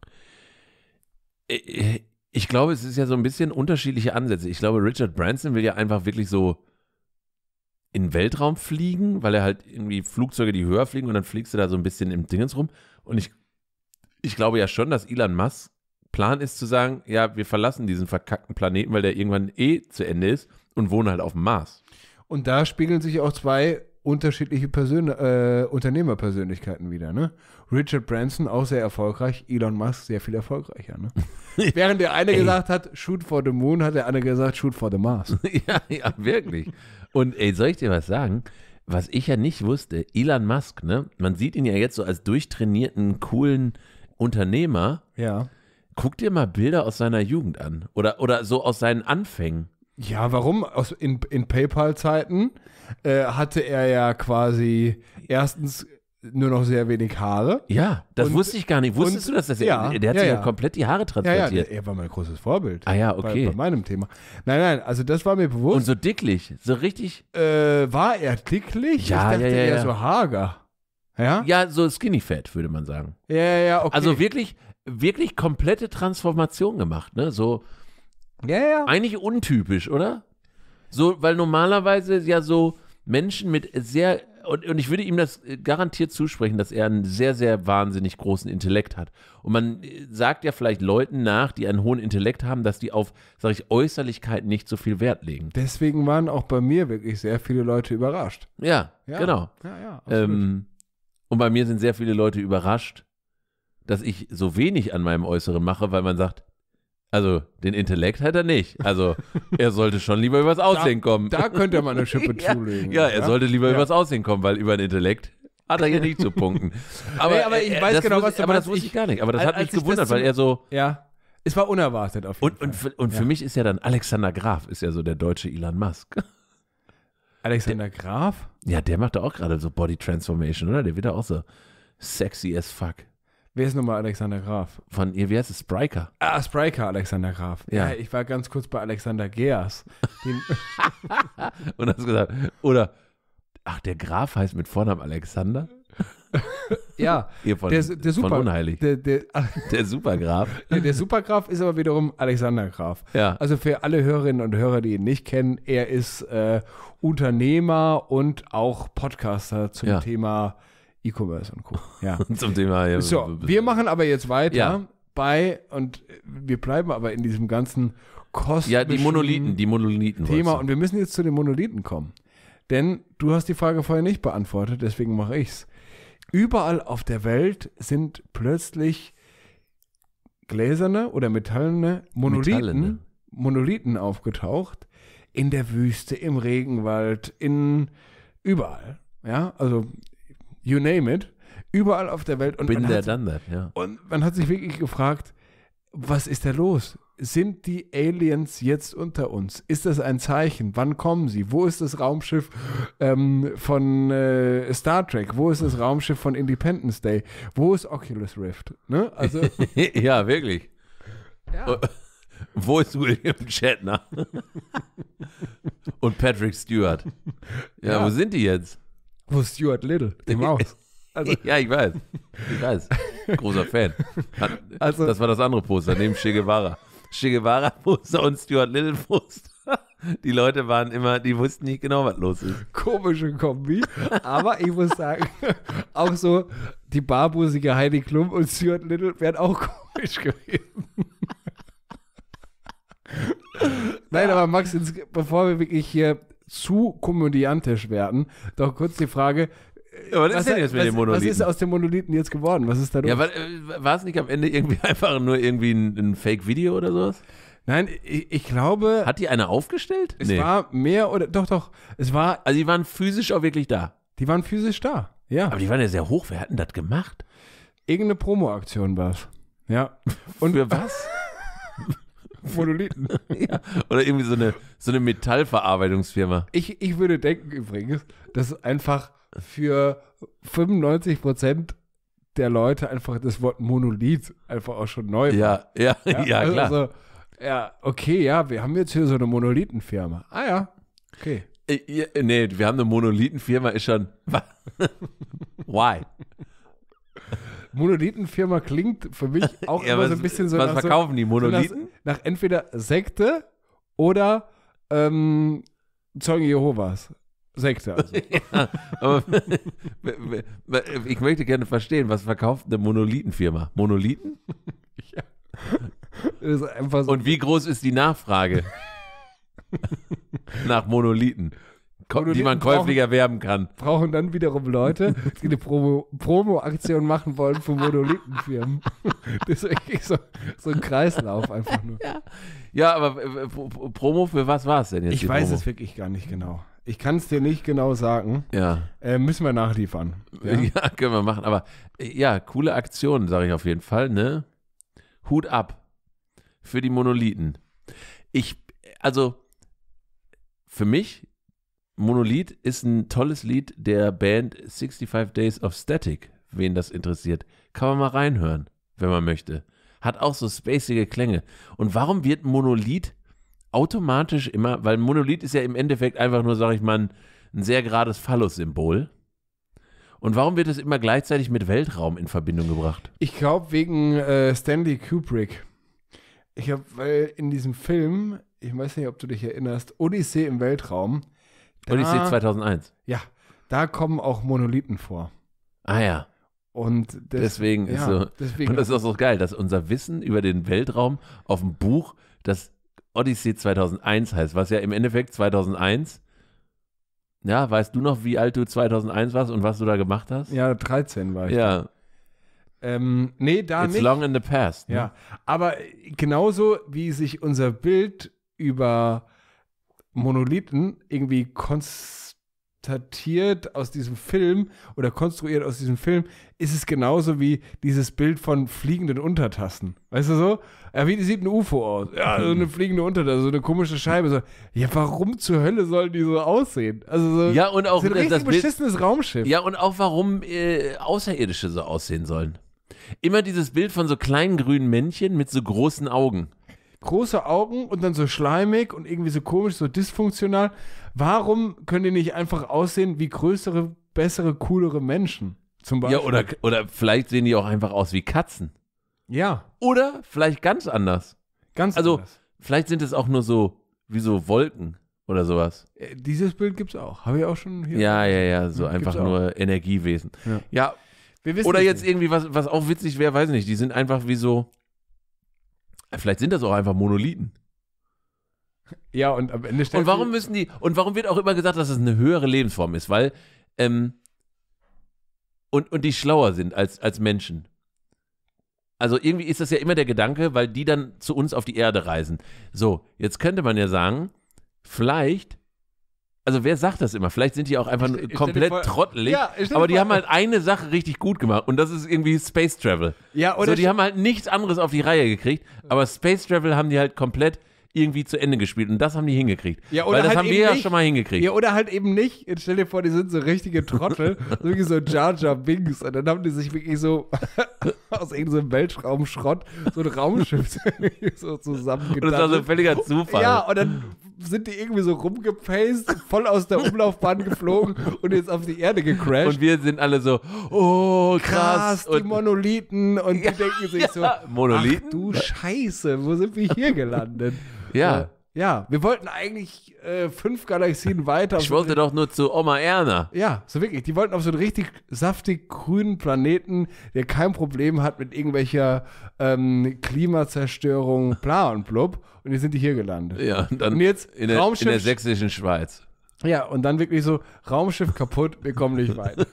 Äh, äh, ich glaube, es ist ja so ein bisschen unterschiedliche Ansätze. Ich glaube, Richard Branson will ja einfach wirklich so in den Weltraum fliegen, weil er halt irgendwie Flugzeuge, die höher fliegen und dann fliegst du da so ein bisschen im Dingens rum. Und ich, ich glaube ja schon, dass Elon Musk Plan ist zu sagen, ja, wir verlassen diesen verkackten Planeten, weil der irgendwann eh zu Ende ist und wohnen halt auf dem Mars. Und da spiegeln sich auch zwei unterschiedliche Persön äh, Unternehmerpersönlichkeiten wieder, ne? Richard Branson auch sehr erfolgreich, Elon Musk sehr viel erfolgreicher, ne? Während der eine ey. gesagt hat, shoot for the moon, hat der andere gesagt, shoot for the Mars. ja, ja, wirklich. Und ey, soll ich dir was sagen? Was ich ja nicht wusste, Elon Musk, ne? Man sieht ihn ja jetzt so als durchtrainierten, coolen Unternehmer. Ja. Guck dir mal Bilder aus seiner Jugend an oder, oder so aus seinen Anfängen. Ja, warum? Aus, in in PayPal-Zeiten äh, hatte er ja quasi erstens nur noch sehr wenig Haare. Ja, das und, wusste ich gar nicht. Wusstest und, du, dass das ja, der, hat ja, sich ja. komplett die Haare transportiert? Ja, ja, er war mein großes Vorbild. Ah ja, okay. Bei, bei, meinem Thema. Nein, nein, also das war mir bewusst. Und so dicklich, so richtig. Äh, war er dicklich? Ja, ich dachte ja, ja, eher so hager. Ja? Ja, so skinny fat, würde man sagen. Ja, ja, ja, okay. Also wirklich, wirklich komplette Transformation gemacht, ne? So. Ja, ja. Eigentlich untypisch, oder? So, weil normalerweise ja so Menschen mit sehr, und, und ich würde ihm das äh, garantiert zusprechen, dass er einen sehr, sehr wahnsinnig großen Intellekt hat. Und man äh, sagt ja vielleicht Leuten nach, die einen hohen Intellekt haben, dass die auf, sage ich, Äußerlichkeit nicht so viel Wert legen. Deswegen waren auch bei mir wirklich sehr viele Leute überrascht. Ja, ja genau. Ja, ja, ähm, und bei mir sind sehr viele Leute überrascht, dass ich so wenig an meinem Äußeren mache, weil man sagt, also, den Intellekt hat er nicht. Also, er sollte schon lieber übers Aussehen da, kommen. Da könnte er mal eine Schippe zulegen. Ja, er ja? sollte lieber ja. übers Aussehen kommen, weil über den Intellekt hat er hier nicht zu punkten. Aber, nee, aber ich äh, weiß genau, was ich, Aber das wusste ich gar nicht. Aber das als, hat mich gewundert, weil er so. Ja. Es war unerwartet auf jeden und, Fall. Und, für, und für mich ist ja dann Alexander Graf, ist ja so der deutsche Elon Musk. Alexander Graf? Ja, der macht da auch gerade so Body Transformation, oder? Der wird da auch so sexy as fuck. Wer ist nochmal Alexander Graf? Von ihr, wer ist es? Spriker. Ah, Spriker, Alexander Graf. Ja. ja ich war ganz kurz bei Alexander Geas. Und hast gesagt, oder, ach, der Graf heißt mit Vornamen Alexander? ja, Ihr von, der, der Super, von Unheilig. Der, der, der Supergraf. Der, der Supergraf ist aber wiederum Alexander Graf. Ja. Also für alle Hörerinnen und Hörer, die ihn nicht kennen, er ist äh, Unternehmer und auch Podcaster zum ja. Thema E-Commerce und Co. Ja. Zum Thema. Ja. So, wir machen aber jetzt weiter ja. bei und wir bleiben aber in diesem ganzen Kosten. Ja, die Monolithen, die Monolithen. Thema und wir müssen jetzt zu den Monolithen kommen, denn du hast die Frage vorher nicht beantwortet, deswegen mache ich's. Überall auf der Welt sind plötzlich gläserne oder metallene Monolithen, metallene. Monolithen aufgetaucht in der Wüste, im Regenwald, in überall. Ja, also you name it, überall auf der Welt. Und Bin der dann ja. Und man hat sich wirklich gefragt, was ist da los? Sind die Aliens jetzt unter uns? Ist das ein Zeichen? Wann kommen sie? Wo ist das Raumschiff ähm, von äh, Star Trek? Wo ist das Raumschiff von Independence Day? Wo ist Oculus Rift? Ne? Also, ja, wirklich. Ja. Wo ist William Shatner? Und Patrick Stewart. Ja, ja, wo sind die jetzt? Wo ist Stuart Little, die Maus. Also. ja, ich weiß. Ich weiß. Großer Fan. Also, das war das andere Poster, neben Che Guevara. Che Guevara Poster und Stuart Little Poster. Die Leute waren immer, die wussten nicht genau, was los ist. Komische Kombi. Aber ich muss sagen, auch so die barbusige Heidi Klum und Stuart Little wären auch komisch gewesen. Nein, aber Max, bevor wir wirklich hier zu komödiantisch werden. Doch kurz die Frage. Aber was, was ist denn jetzt mit was, dem Monolithen? Was ist aus dem Monolithen jetzt geworden? Was ist da los? Ja, war, äh, war es nicht am Ende irgendwie einfach nur irgendwie ein, ein Fake-Video oder sowas? Nein, ich, ich, glaube. Hat die eine aufgestellt? Es nee. war mehr oder. Doch, doch. Es war. Also, die waren physisch auch wirklich da. Die waren physisch da, ja. Aber die waren ja sehr hoch. Wer hat denn das gemacht? Irgendeine Promo-Aktion war es. Ja. Und Für was? Monolithen. ja. Oder irgendwie so eine, so eine Metallverarbeitungsfirma. Ich, ich würde denken übrigens, dass einfach für 95 Prozent der Leute einfach das Wort Monolith einfach auch schon neu ja, Ja, ja, ja, also, klar. Also, ja, okay, ja, wir haben jetzt hier so eine Monolithenfirma. Ah ja, okay. Äh, äh nee, wir haben eine Monolithenfirma, ist schon. Why? Monolithenfirma klingt für mich auch ja, immer was, so ein bisschen so. Was nach verkaufen so, die Monolithen? Nach, nach, entweder Sekte oder ähm, Zeugen Jehovas. Sekte. Also. ja, aber ich möchte gerne verstehen, was verkauft eine Monolithenfirma? Monolithen? ja. So Und wie groß ist die Nachfrage nach Monolithen? die man käuflich erwerben kann. Brauchen dann wiederum Leute, die eine Promo-Aktion Promo machen wollen für Monolithenfirmen. das ist eigentlich so, so ein Kreislauf einfach nur. Ja, ja aber äh, Promo für was war es denn jetzt? Ich weiß Promo? es wirklich gar nicht genau. Ich kann es dir nicht genau sagen. Ja. Äh, müssen wir nachliefern. Ja? ja? können wir machen. Aber äh, ja, coole Aktion, sage ich auf jeden Fall. Ne? Hut ab für die Monolithen. Ich, also für mich Monolith ist ein tolles Lied der Band 65 Days of Static. Wen das interessiert, kann man mal reinhören, wenn man möchte. Hat auch so spacige Klänge. Und warum wird Monolith automatisch immer, weil Monolith ist ja im Endeffekt einfach nur, sag ich mal, ein, ein sehr gerades Phallus-Symbol. Und warum wird es immer gleichzeitig mit Weltraum in Verbindung gebracht? Ich glaube, wegen äh, Stanley Kubrick. Ich habe, weil in diesem Film, ich weiß nicht, ob du dich erinnerst, Odyssee im Weltraum, Odyssey 2001. Ja, da kommen auch Monolithen vor. Ah ja. Und des, deswegen ja, ist so. Deswegen. Und das ist auch so geil, dass unser Wissen über den Weltraum auf dem Buch, das Odyssey 2001 heißt, was ja im Endeffekt 2001. Ja, weißt du noch, wie alt du 2001 warst und was du da gemacht hast? Ja, 13 war ich. Ja. Ähm, nee, da It's nicht. long in the past. Ne? Ja, aber genauso wie sich unser Bild über Monolithen irgendwie konstatiert aus diesem Film oder konstruiert aus diesem Film, ist es genauso wie dieses Bild von fliegenden Untertassen. Weißt du so? Ja, wie sieht ein UFO aus? Ja, so eine fliegende Untertasse, so eine komische Scheibe. So. Ja, warum zur Hölle sollen die so aussehen? Also so, ja, und auch, ein richtig das beschissenes Bild, Raumschiff. Ja, und auch warum äh, Außerirdische so aussehen sollen. Immer dieses Bild von so kleinen grünen Männchen mit so großen Augen große Augen und dann so schleimig und irgendwie so komisch, so dysfunktional. Warum können die nicht einfach aussehen wie größere, bessere, coolere Menschen? Zum Beispiel. Ja, oder, oder vielleicht sehen die auch einfach aus wie Katzen. Ja. Oder vielleicht ganz anders. Ganz also, anders. Also, vielleicht sind es auch nur so, wie so Wolken oder sowas. Äh, dieses Bild gibt es auch. Habe ich auch schon hier. Ja, ja, ja, so einfach nur Energiewesen. Ja. ja. oder jetzt nicht. irgendwie, was, was auch witzig wäre, weiß ich nicht, die sind einfach wie so Vielleicht sind das auch einfach Monolithen. Ja, und am Ende Und warum müssen die, und warum wird auch immer gesagt, dass es das eine höhere Lebensform ist? Weil, ähm, und, und die schlauer sind als, als Menschen. Also irgendwie ist das ja immer der Gedanke, weil die dann zu uns auf die Erde reisen. So, jetzt könnte man ja sagen, vielleicht also wer sagt das immer? Vielleicht sind die auch einfach ich, ich komplett vor, trottelig, ja, aber die vor, haben halt eine Sache richtig gut gemacht und das ist irgendwie Space Travel. Ja, oder so, die haben halt nichts anderes auf die Reihe gekriegt, aber Space Travel haben die halt komplett irgendwie zu Ende gespielt. Und das haben die hingekriegt. Ja, oder Weil das halt haben wir ja schon mal hingekriegt. Ja, oder halt eben nicht. Jetzt stell dir vor, die sind so richtige Trottel, so wie so Jar Jar Binks. Und dann haben die sich wirklich so aus irgendeinem Weltraumschrott so ein Raumschiff so zusammengedacht. Und das war so ein völliger Zufall. Ja, und dann sind die irgendwie so rumgepaced, voll aus der Umlaufbahn geflogen und jetzt auf die Erde gecrashed. Und wir sind alle so, oh, krass. krass die Monolithen und ja, die denken sich ja. so, Monolithen? Ach, du Scheiße, wo sind wir hier gelandet? Ja. Ne? Ja, wir wollten eigentlich äh, fünf Galaxien weiter. Ich wollte doch nur zu Oma Erna. Ja, so wirklich. Die wollten auf so einen richtig saftig grünen Planeten, der kein Problem hat mit irgendwelcher ähm, Klimazerstörung, bla und blub. Und jetzt sind die hier gelandet. Ja, und dann und jetzt in, der, Raumschiff, in der sächsischen Schweiz. Ja, und dann wirklich so, Raumschiff kaputt, wir kommen nicht weiter.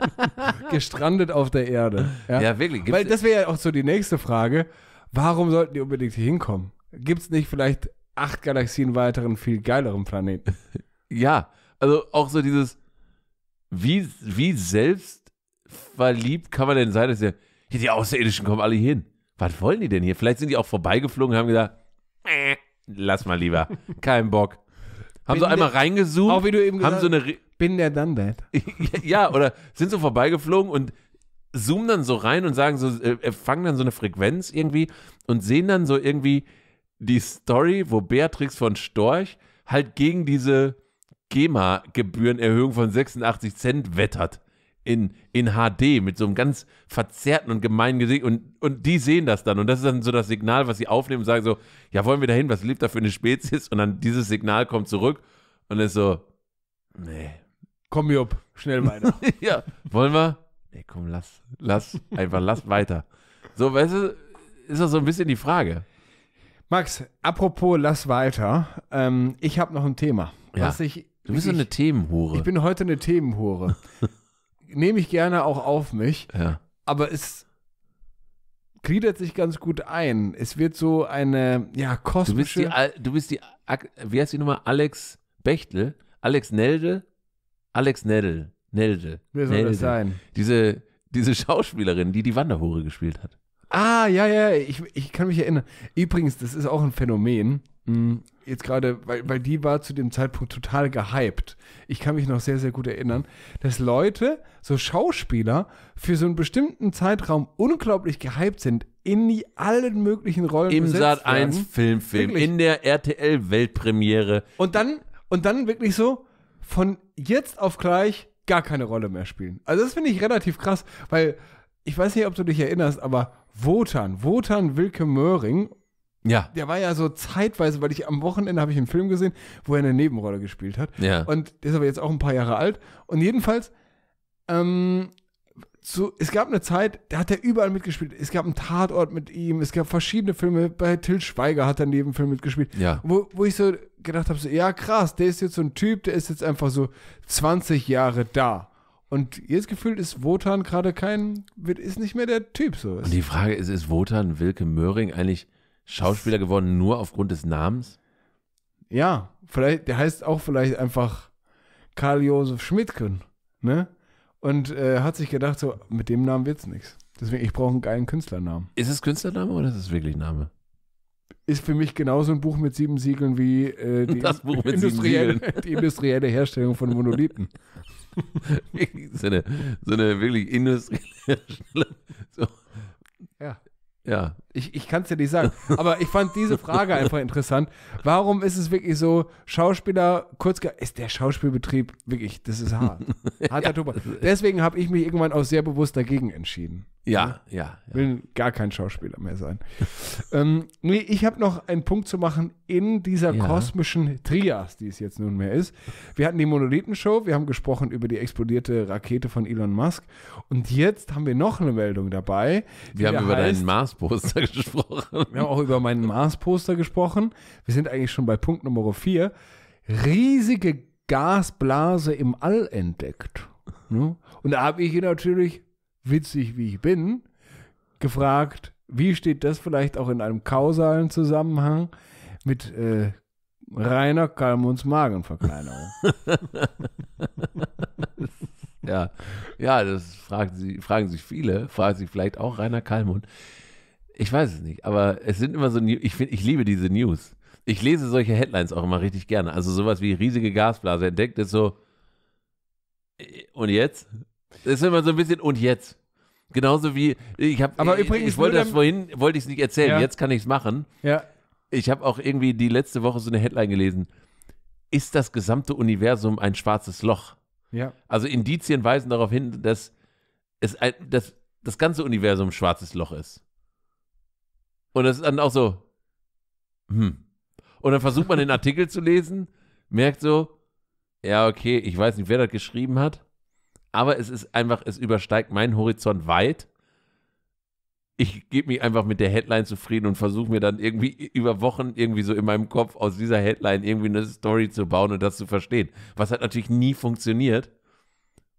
Gestrandet auf der Erde. Ja, ja wirklich. Weil das wäre ja auch so die nächste Frage. Warum sollten die unbedingt hier hinkommen? gibt es nicht vielleicht acht Galaxien weiteren, viel geileren Planeten? ja, also auch so dieses, wie, wie selbst verliebt kann man denn sein, dass hier die Außerirdischen kommen alle hin. Was wollen die denn hier? Vielleicht sind die auch vorbeigeflogen und haben gesagt, äh, lass mal lieber, kein Bock. Haben bin so einmal reingezoomt. auch wie du eben gesagt, hast, so bin der dann that. ja, oder sind so vorbeigeflogen und zoomen dann so rein und sagen so, äh, äh fangen dann so eine Frequenz irgendwie und sehen dann so irgendwie die Story, wo Beatrix von Storch halt gegen diese GEMA-Gebührenerhöhung von 86 Cent wettert. In, in HD mit so einem ganz verzerrten und gemeinen Gesicht. Und, und die sehen das dann. Und das ist dann so das Signal, was sie aufnehmen und sagen so: Ja, wollen wir dahin? Was lebt da für eine Spezies? Und dann dieses Signal kommt zurück und ist so: Nee. Komm, Job, schnell weiter. ja, wollen wir? Nee, komm, lass, lass, einfach lass weiter. So, weißt du, ist das so ein bisschen die Frage. Max, apropos lass weiter. Ähm, ich habe noch ein Thema. Ja. Was ich, du bist ich, eine Themenhure. Ich bin heute eine Themenhure. Nehme ich gerne auch auf mich. Ja. Aber es gliedert sich ganz gut ein. Es wird so eine, ja, kosmische... Du bist die, du bist die wie heißt die Nummer? Alex Bechtel? Alex Nelde? Alex Nedel. Nelde. Wer soll Nelde. das sein? Diese, diese Schauspielerin, die die Wanderhure gespielt hat. Ah, ja, ja, ich, ich kann mich erinnern. Übrigens, das ist auch ein Phänomen. Hm, jetzt gerade, weil, weil die war zu dem Zeitpunkt total gehypt. Ich kann mich noch sehr, sehr gut erinnern, dass Leute, so Schauspieler, für so einen bestimmten Zeitraum unglaublich gehypt sind, in die allen möglichen Rollen. Im Saat 1 Filmfilm, wirklich. in der RTL Weltpremiere. Und dann, und dann wirklich so, von jetzt auf gleich gar keine Rolle mehr spielen. Also das finde ich relativ krass, weil ich weiß nicht, ob du dich erinnerst, aber Wotan, Wotan Wilke Möhring. Ja. Der war ja so zeitweise, weil ich am Wochenende habe ich einen Film gesehen, wo er eine Nebenrolle gespielt hat. Ja. Und der ist aber jetzt auch ein paar Jahre alt. Und jedenfalls, ähm, so, es gab eine Zeit, da hat er überall mitgespielt. Es gab einen Tatort mit ihm, es gab verschiedene Filme. Bei Till Schweiger hat er neben Film mitgespielt. Ja. Wo, wo ich so gedacht habe, so, ja krass, der ist jetzt so ein Typ, der ist jetzt einfach so 20 Jahre da. Und jetzt gefühlt ist Wotan gerade kein, ist nicht mehr der Typ so. Und die Frage ist, ist Wotan Wilke Möhring eigentlich Schauspieler geworden nur aufgrund des Namens? Ja, vielleicht, der heißt auch vielleicht einfach Karl-Josef Schmidtken, ne? Und äh, hat sich gedacht, so, mit dem Namen wird's nichts. Deswegen, ich brauche einen geilen Künstlernamen. Ist es Künstlername oder ist es wirklich Name? Ist für mich genauso ein Buch mit sieben Siegeln wie äh, die, das Buch mit industrielle, sieben Siegeln. die industrielle Herstellung von Monolithen. so, eine, so eine wirklich industrielle Stelle. So. Ja. Ja, ich, ich kann es dir nicht sagen. Aber ich fand diese Frage einfach interessant. Warum ist es wirklich so, Schauspieler, kurz ist der Schauspielbetrieb wirklich, das ist hart. Harter ja. Deswegen habe ich mich irgendwann auch sehr bewusst dagegen entschieden. Ja, ne? ja. ja. Will gar kein Schauspieler mehr sein. ähm, nee, ich habe noch einen Punkt zu machen in dieser ja. kosmischen Trias, die es jetzt nunmehr ist. Wir hatten die Monolithenshow, wir haben gesprochen über die explodierte Rakete von Elon Musk. Und jetzt haben wir noch eine Meldung dabei. Wir haben über heißt, deinen Marsbooster gesprochen. Wir haben auch über meinen Mars-Poster gesprochen. Wir sind eigentlich schon bei Punkt Nummer 4. Riesige Gasblase im All entdeckt. Ne? Und da habe ich natürlich, witzig wie ich bin, gefragt, wie steht das vielleicht auch in einem kausalen Zusammenhang mit äh, reiner Kalmuns Magenverkleinerung? ja. ja, das fragen, sie, fragen sich viele, fragen sich vielleicht auch Rainer Kalmund. Ich weiß es nicht, aber es sind immer so, ich, find, ich liebe diese News. Ich lese solche Headlines auch immer richtig gerne. Also sowas wie riesige Gasblase entdeckt ist so, äh, und jetzt? Das ist immer so ein bisschen, und jetzt? Genauso wie, ich habe, aber übrigens, ich wollte das vorhin, wollte ich es nicht erzählen, ja. jetzt kann ich es machen. Ja. Ich habe auch irgendwie die letzte Woche so eine Headline gelesen. Ist das gesamte Universum ein schwarzes Loch? Ja. Also Indizien weisen darauf hin, dass es dass das ganze Universum ein schwarzes Loch ist. Und das ist dann auch so, hm. Und dann versucht man den Artikel zu lesen, merkt so, ja, okay, ich weiß nicht, wer das geschrieben hat, aber es ist einfach, es übersteigt meinen Horizont weit. Ich gebe mich einfach mit der Headline zufrieden und versuche mir dann irgendwie über Wochen irgendwie so in meinem Kopf aus dieser Headline irgendwie eine Story zu bauen und das zu verstehen. Was hat natürlich nie funktioniert.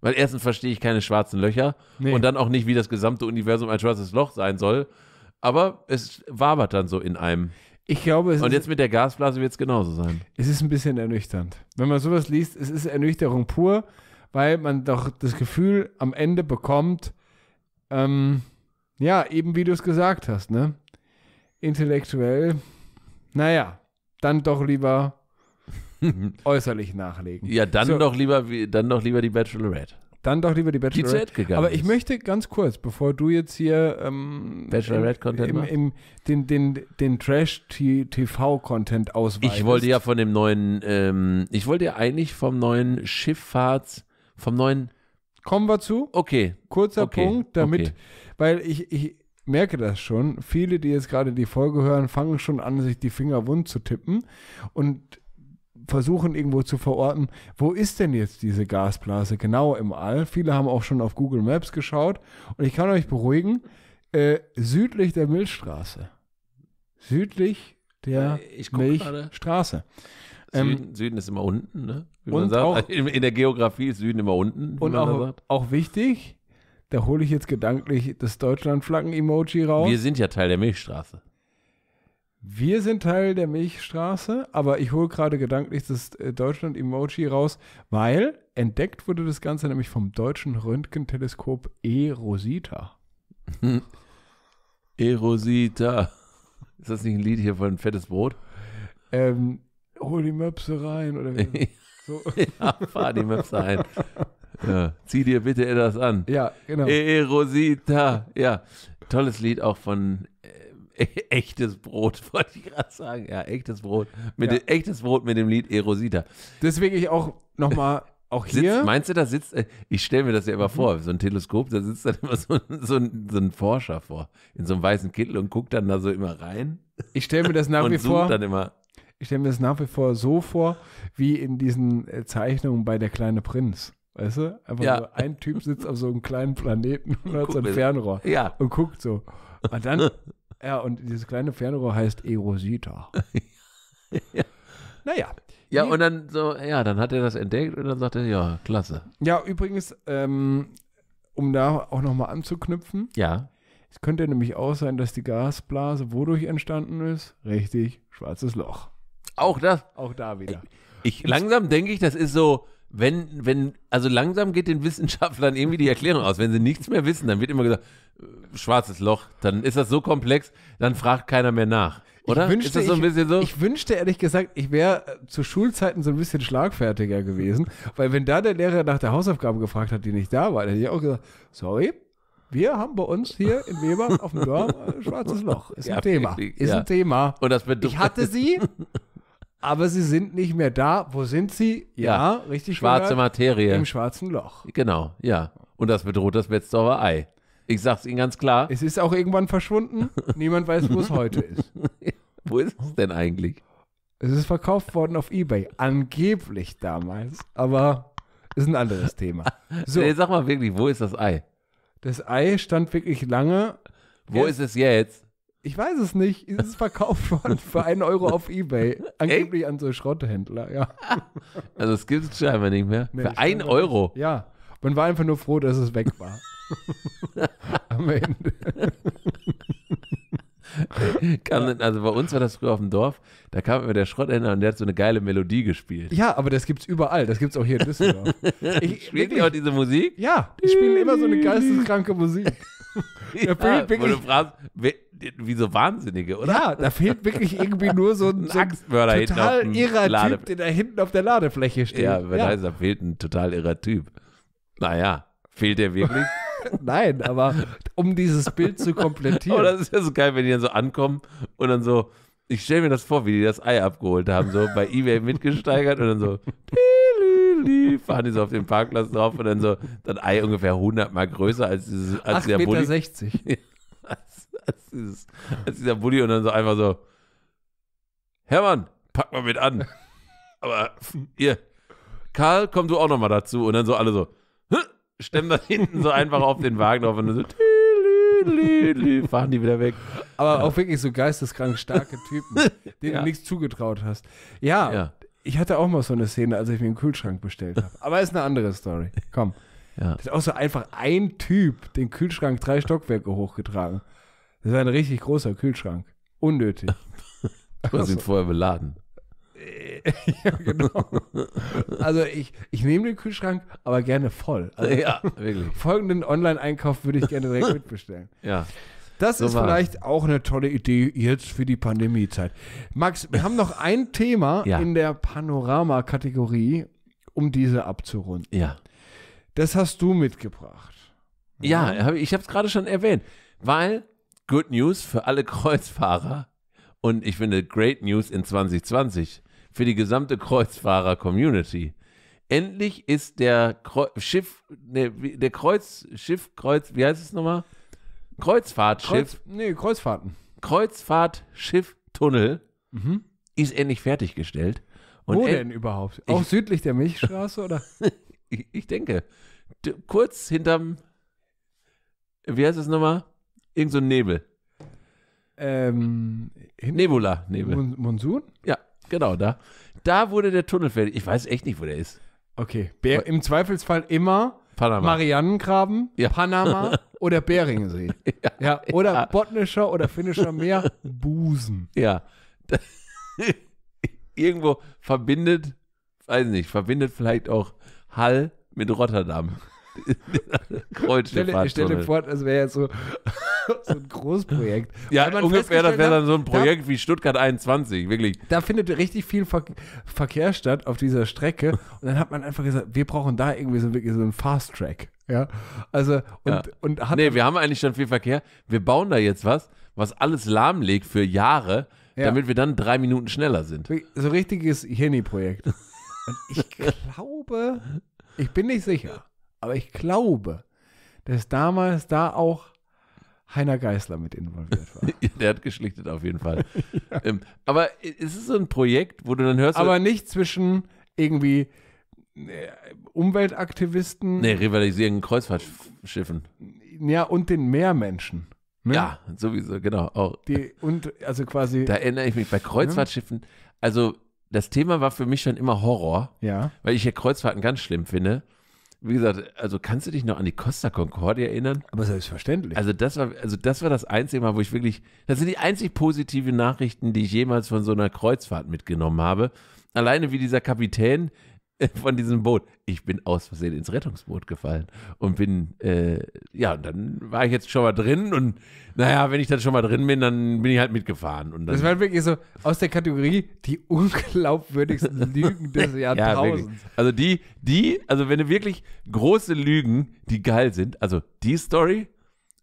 Weil erstens verstehe ich keine schwarzen Löcher nee. und dann auch nicht, wie das gesamte Universum ein schwarzes Loch sein soll, aber es wabert dann so in einem. Ich glaube, es Und jetzt mit der Gasblase wird es genauso sein. Es ist ein bisschen ernüchternd. Wenn man sowas liest, es ist Ernüchterung pur, weil man doch das Gefühl am Ende bekommt, ähm, ja, eben wie du es gesagt hast, ne? Intellektuell, naja, dann doch lieber äußerlich nachlegen. Ja, dann so. doch lieber, dann doch lieber die Bachelorette. Dann doch lieber die Bachelorette. Die gegangen Aber ich ist. möchte ganz kurz, bevor du jetzt hier ähm, Bachelorette-Content im, im, den, den, den Trash-TV-Content ausweist. Ich wollte ja von dem neuen, ähm, ich wollte ja eigentlich vom neuen Schifffahrts, vom neuen Kommen wir zu. Okay. Kurzer okay. Punkt, damit, okay. weil ich, ich merke das schon, viele, die jetzt gerade die Folge hören, fangen schon an, sich die Finger wund zu tippen und versuchen irgendwo zu verorten, wo ist denn jetzt diese Gasblase genau im All? Viele haben auch schon auf Google Maps geschaut und ich kann euch beruhigen, äh, südlich der Milchstraße. Südlich der äh, Milchstraße. Süden, ähm, Süden, ist immer unten, ne? Wie und Auch, in, in, der Geografie ist Süden immer unten. Und auch, auch, wichtig, da hole ich jetzt gedanklich das Deutschlandflaggen-Emoji raus. Wir sind ja Teil der Milchstraße wir sind Teil der Milchstraße, aber ich hole gerade gedanklich das äh, Deutschland-Emoji raus, weil entdeckt wurde das Ganze nämlich vom deutschen Röntgenteleskop E-Rosita. E-Rosita. Ist das nicht ein Lied hier von Fettes Brot? Ähm, hol die Möpse rein oder wie? so. ja, fahr die Möpse ein. Ja, zieh dir bitte etwas an. Ja, genau. E-Rosita. Ja, tolles Lied auch von echtes Brot, wollte ich gerade sagen. Ja, echtes Brot. Mit ja. Dem, echtes Brot mit dem Lied Erosita. Deswegen ich auch nochmal. Auch hier? Sitzt, meinst du, da sitzt, äh, ich stelle mir das ja immer mhm. vor, so ein Teleskop, da sitzt dann immer so, so, ein, so, ein, Forscher vor, in so einem weißen Kittel und guckt dann da so immer rein. Ich stelle mir das nach wie vor, dann immer. ich stelle mir das nach wie vor so vor, wie in diesen äh, Zeichnungen bei Der kleine Prinz. Weißt du? Einfach ja. so ein Typ sitzt auf so einem kleinen Planeten und hat so ein Fernrohr ja. und guckt so. Und dann ja, und dieses kleine Fernrohr heißt Erosita. ja. Naja. Ja, und dann so, ja, dann hat er das entdeckt und dann sagt er, ja, klasse. Ja, übrigens, ähm, um da auch nochmal anzuknüpfen. Ja. Es könnte nämlich auch sein, dass die Gasblase wodurch entstanden ist. Richtig, schwarzes Loch. Auch das? Auch da wieder. Ich, ich langsam denke ich, das ist so, wenn, wenn, also langsam geht den Wissenschaftlern irgendwie die Erklärung aus. Wenn sie nichts mehr wissen, dann wird immer gesagt, äh, schwarzes Loch, dann ist das so komplex, dann fragt keiner mehr nach. Oder? Ich wünschte, ist das so ein bisschen so? Ich, ich wünschte ehrlich gesagt, ich wäre äh, zu Schulzeiten so ein bisschen schlagfertiger gewesen, weil wenn da der Lehrer nach der Hausaufgabe gefragt hat, die nicht da war, dann hätte ich auch gesagt, sorry, wir haben bei uns hier in Weber auf dem Dorf ein äh, schwarzes Loch. Ist ein Thema. Ist ja. ein Thema. Und das ich hatte sie, aber sie sind nicht mehr da. Wo sind sie? Ja, ja richtig. Schwarze gehört, Materie. Im schwarzen Loch. Genau, ja. Und das bedroht das Betzdorfer Ei. Ich sag's Ihnen ganz klar. Es ist auch irgendwann verschwunden. Niemand weiß, wo es heute ist. wo ist es denn eigentlich? Es ist verkauft worden auf Ebay. Angeblich damals. Aber ist ein anderes Thema. So. Nee, sag mal wirklich, wo ist das Ei? Das Ei stand wirklich lange. Wo jetzt, ist es jetzt? Ich weiß es nicht. Es ist verkauft worden für einen Euro auf Ebay. Angeblich an so Schrotthändler, ja. Also es gibt es scheinbar nicht mehr. Nee, für einen Euro? Nicht. Ja. Man war einfach nur froh, dass es weg war. Am Ende. Kann, also bei uns war das früher auf dem Dorf, da kam immer der Schrotthändler und der hat so eine geile Melodie gespielt. Ja, aber das gibt's überall, das gibt's auch hier in Düsseldorf. Ich, Spielt ihr auch diese Musik? Ja, die spielen immer so eine geisteskranke Musik ja, da wo du fragst, wie so Wahnsinnige, oder? Ja, da fehlt wirklich irgendwie nur so ein, so ein Axtmörder total irrer Lade Typ, der da hinten auf der Ladefläche steht. Ja, wer ja. heißt, da fehlt ein total irrer Typ. Naja, fehlt der wirklich? Nein, aber um dieses Bild zu komplettieren. Oh, das ist ja so geil, wenn die dann so ankommen und dann so, ich stelle mir das vor, wie die das Ei abgeholt haben, so bei Ebay mitgesteigert und dann so, fahren die so auf den Parkplatz drauf und dann so, das Ei ungefähr 100 mal größer als, dieses, als der Meter Bulli. 60. als, als, dieses, als dieser Bulli und dann so einfach so, Hermann, pack mal mit an. Aber ihr, Karl, komm du auch nochmal dazu. Und dann so alle so, stemmen das hinten so einfach auf den Wagen drauf und dann so, fahren die wieder weg. Aber ja. auch wirklich so geisteskrank starke Typen, denen ja. du nichts zugetraut hast. Ja, ja, ich hatte auch mal so eine Szene, als ich mir einen Kühlschrank bestellt habe. Aber ist eine andere Story. Komm. Ja. Das ist auch so einfach ein Typ den Kühlschrank drei Stockwerke hochgetragen. Das ist ein richtig großer Kühlschrank. Unnötig. du hast ihn also- vorher beladen. ja, genau. Also ich, ich nehme den Kühlschrank, aber gerne voll. Also ja, wirklich. Folgenden Online-Einkauf würde ich gerne direkt mitbestellen. Ja. Das so ist war. vielleicht auch eine tolle Idee jetzt für die Pandemiezeit. Max, wir haben noch ein Thema ja. in der Panorama-Kategorie, um diese abzurunden. Ja. Das hast du mitgebracht. Ja, ja ich habe es gerade schon erwähnt, weil Good News für alle Kreuzfahrer und ich finde Great News in 2020 für die gesamte Kreuzfahrer-Community. Endlich ist der Kreu Schiff, ne, der Kreuzschiff, Kreuz, wie heißt es nochmal? Kreuzfahrtschiff. Kreuz, nee, Kreuzfahrten. Kreuzfahrtschifftunnel mhm. ist endlich fertiggestellt. Und Wo denn überhaupt? Auch ich, südlich der Milchstraße, oder? ich, ich, denke. kurz hinterm, wie heißt das nochmal? Irgend so ein Nebel. Ähm, Nebula, Nebel. Mon Monsun? Ja, genau, da. Da wurde der Tunnel fertig. Ich weiß echt nicht, wo der ist. Okay. Be Im Zweifelsfall immer Panama. Marianengraben, ja. Panama oder Beringsee. Ja, ja oder ja. botnischer oder finnischer Meer, Busen. Ja. Irgendwo verbindet, weiß nicht, verbindet vielleicht auch Hall mit Rotterdam. Kreuzschifffahrt. Stell dir vor, das wäre jetzt so, so ein Großprojekt. Ja, ungefähr, das wäre dann so ein Projekt da, wie Stuttgart 21, wirklich. Da findet richtig viel Ver Verkehr statt auf dieser Strecke. Und dann hat man einfach gesagt, wir brauchen da irgendwie so, wirklich so einen Fast-Track. Ja, also und, ja. und hat. Nee, wir haben eigentlich schon viel Verkehr. Wir bauen da jetzt was, was alles lahmlegt für Jahre, ja. damit wir dann drei Minuten schneller sind. So richtiges Hirni-Projekt. Und ich glaube, ich bin nicht sicher. Aber ich glaube, dass damals da auch Heiner Geißler mit involviert war. Der hat geschlichtet auf jeden Fall. ja. ähm, aber es ist so ein Projekt, wo du dann hörst. Aber äh, nicht zwischen irgendwie äh, Umweltaktivisten. Nee, rivalisierenden Kreuzfahrtschiffen. Ja, und den Meermenschen. Ne? Ja, sowieso, genau. Auch. Die, und also quasi. Da erinnere ich mich bei ne? Kreuzfahrtschiffen. Also, das Thema war für mich schon immer Horror. Ja. Weil ich ja Kreuzfahrten ganz schlimm finde wie gesagt, also kannst du dich noch an die Costa Concordia erinnern? Aber selbstverständlich. Also das war, also das war das einzige Mal, wo ich wirklich, das sind die einzig positiven Nachrichten, die ich jemals von so einer Kreuzfahrt mitgenommen habe. Alleine wie dieser Kapitän von diesem Boot. Ich bin aus Versehen ins Rettungsboot gefallen und bin, äh, ja, dann war ich jetzt schon mal drin und naja, wenn ich dann schon mal drin bin, dann bin ich halt mitgefahren. Und das war wirklich so aus der Kategorie die unglaubwürdigsten Lügen des Jahrtausends. Ja, also die, die, also wenn du wirklich große Lügen, die geil sind, also die Story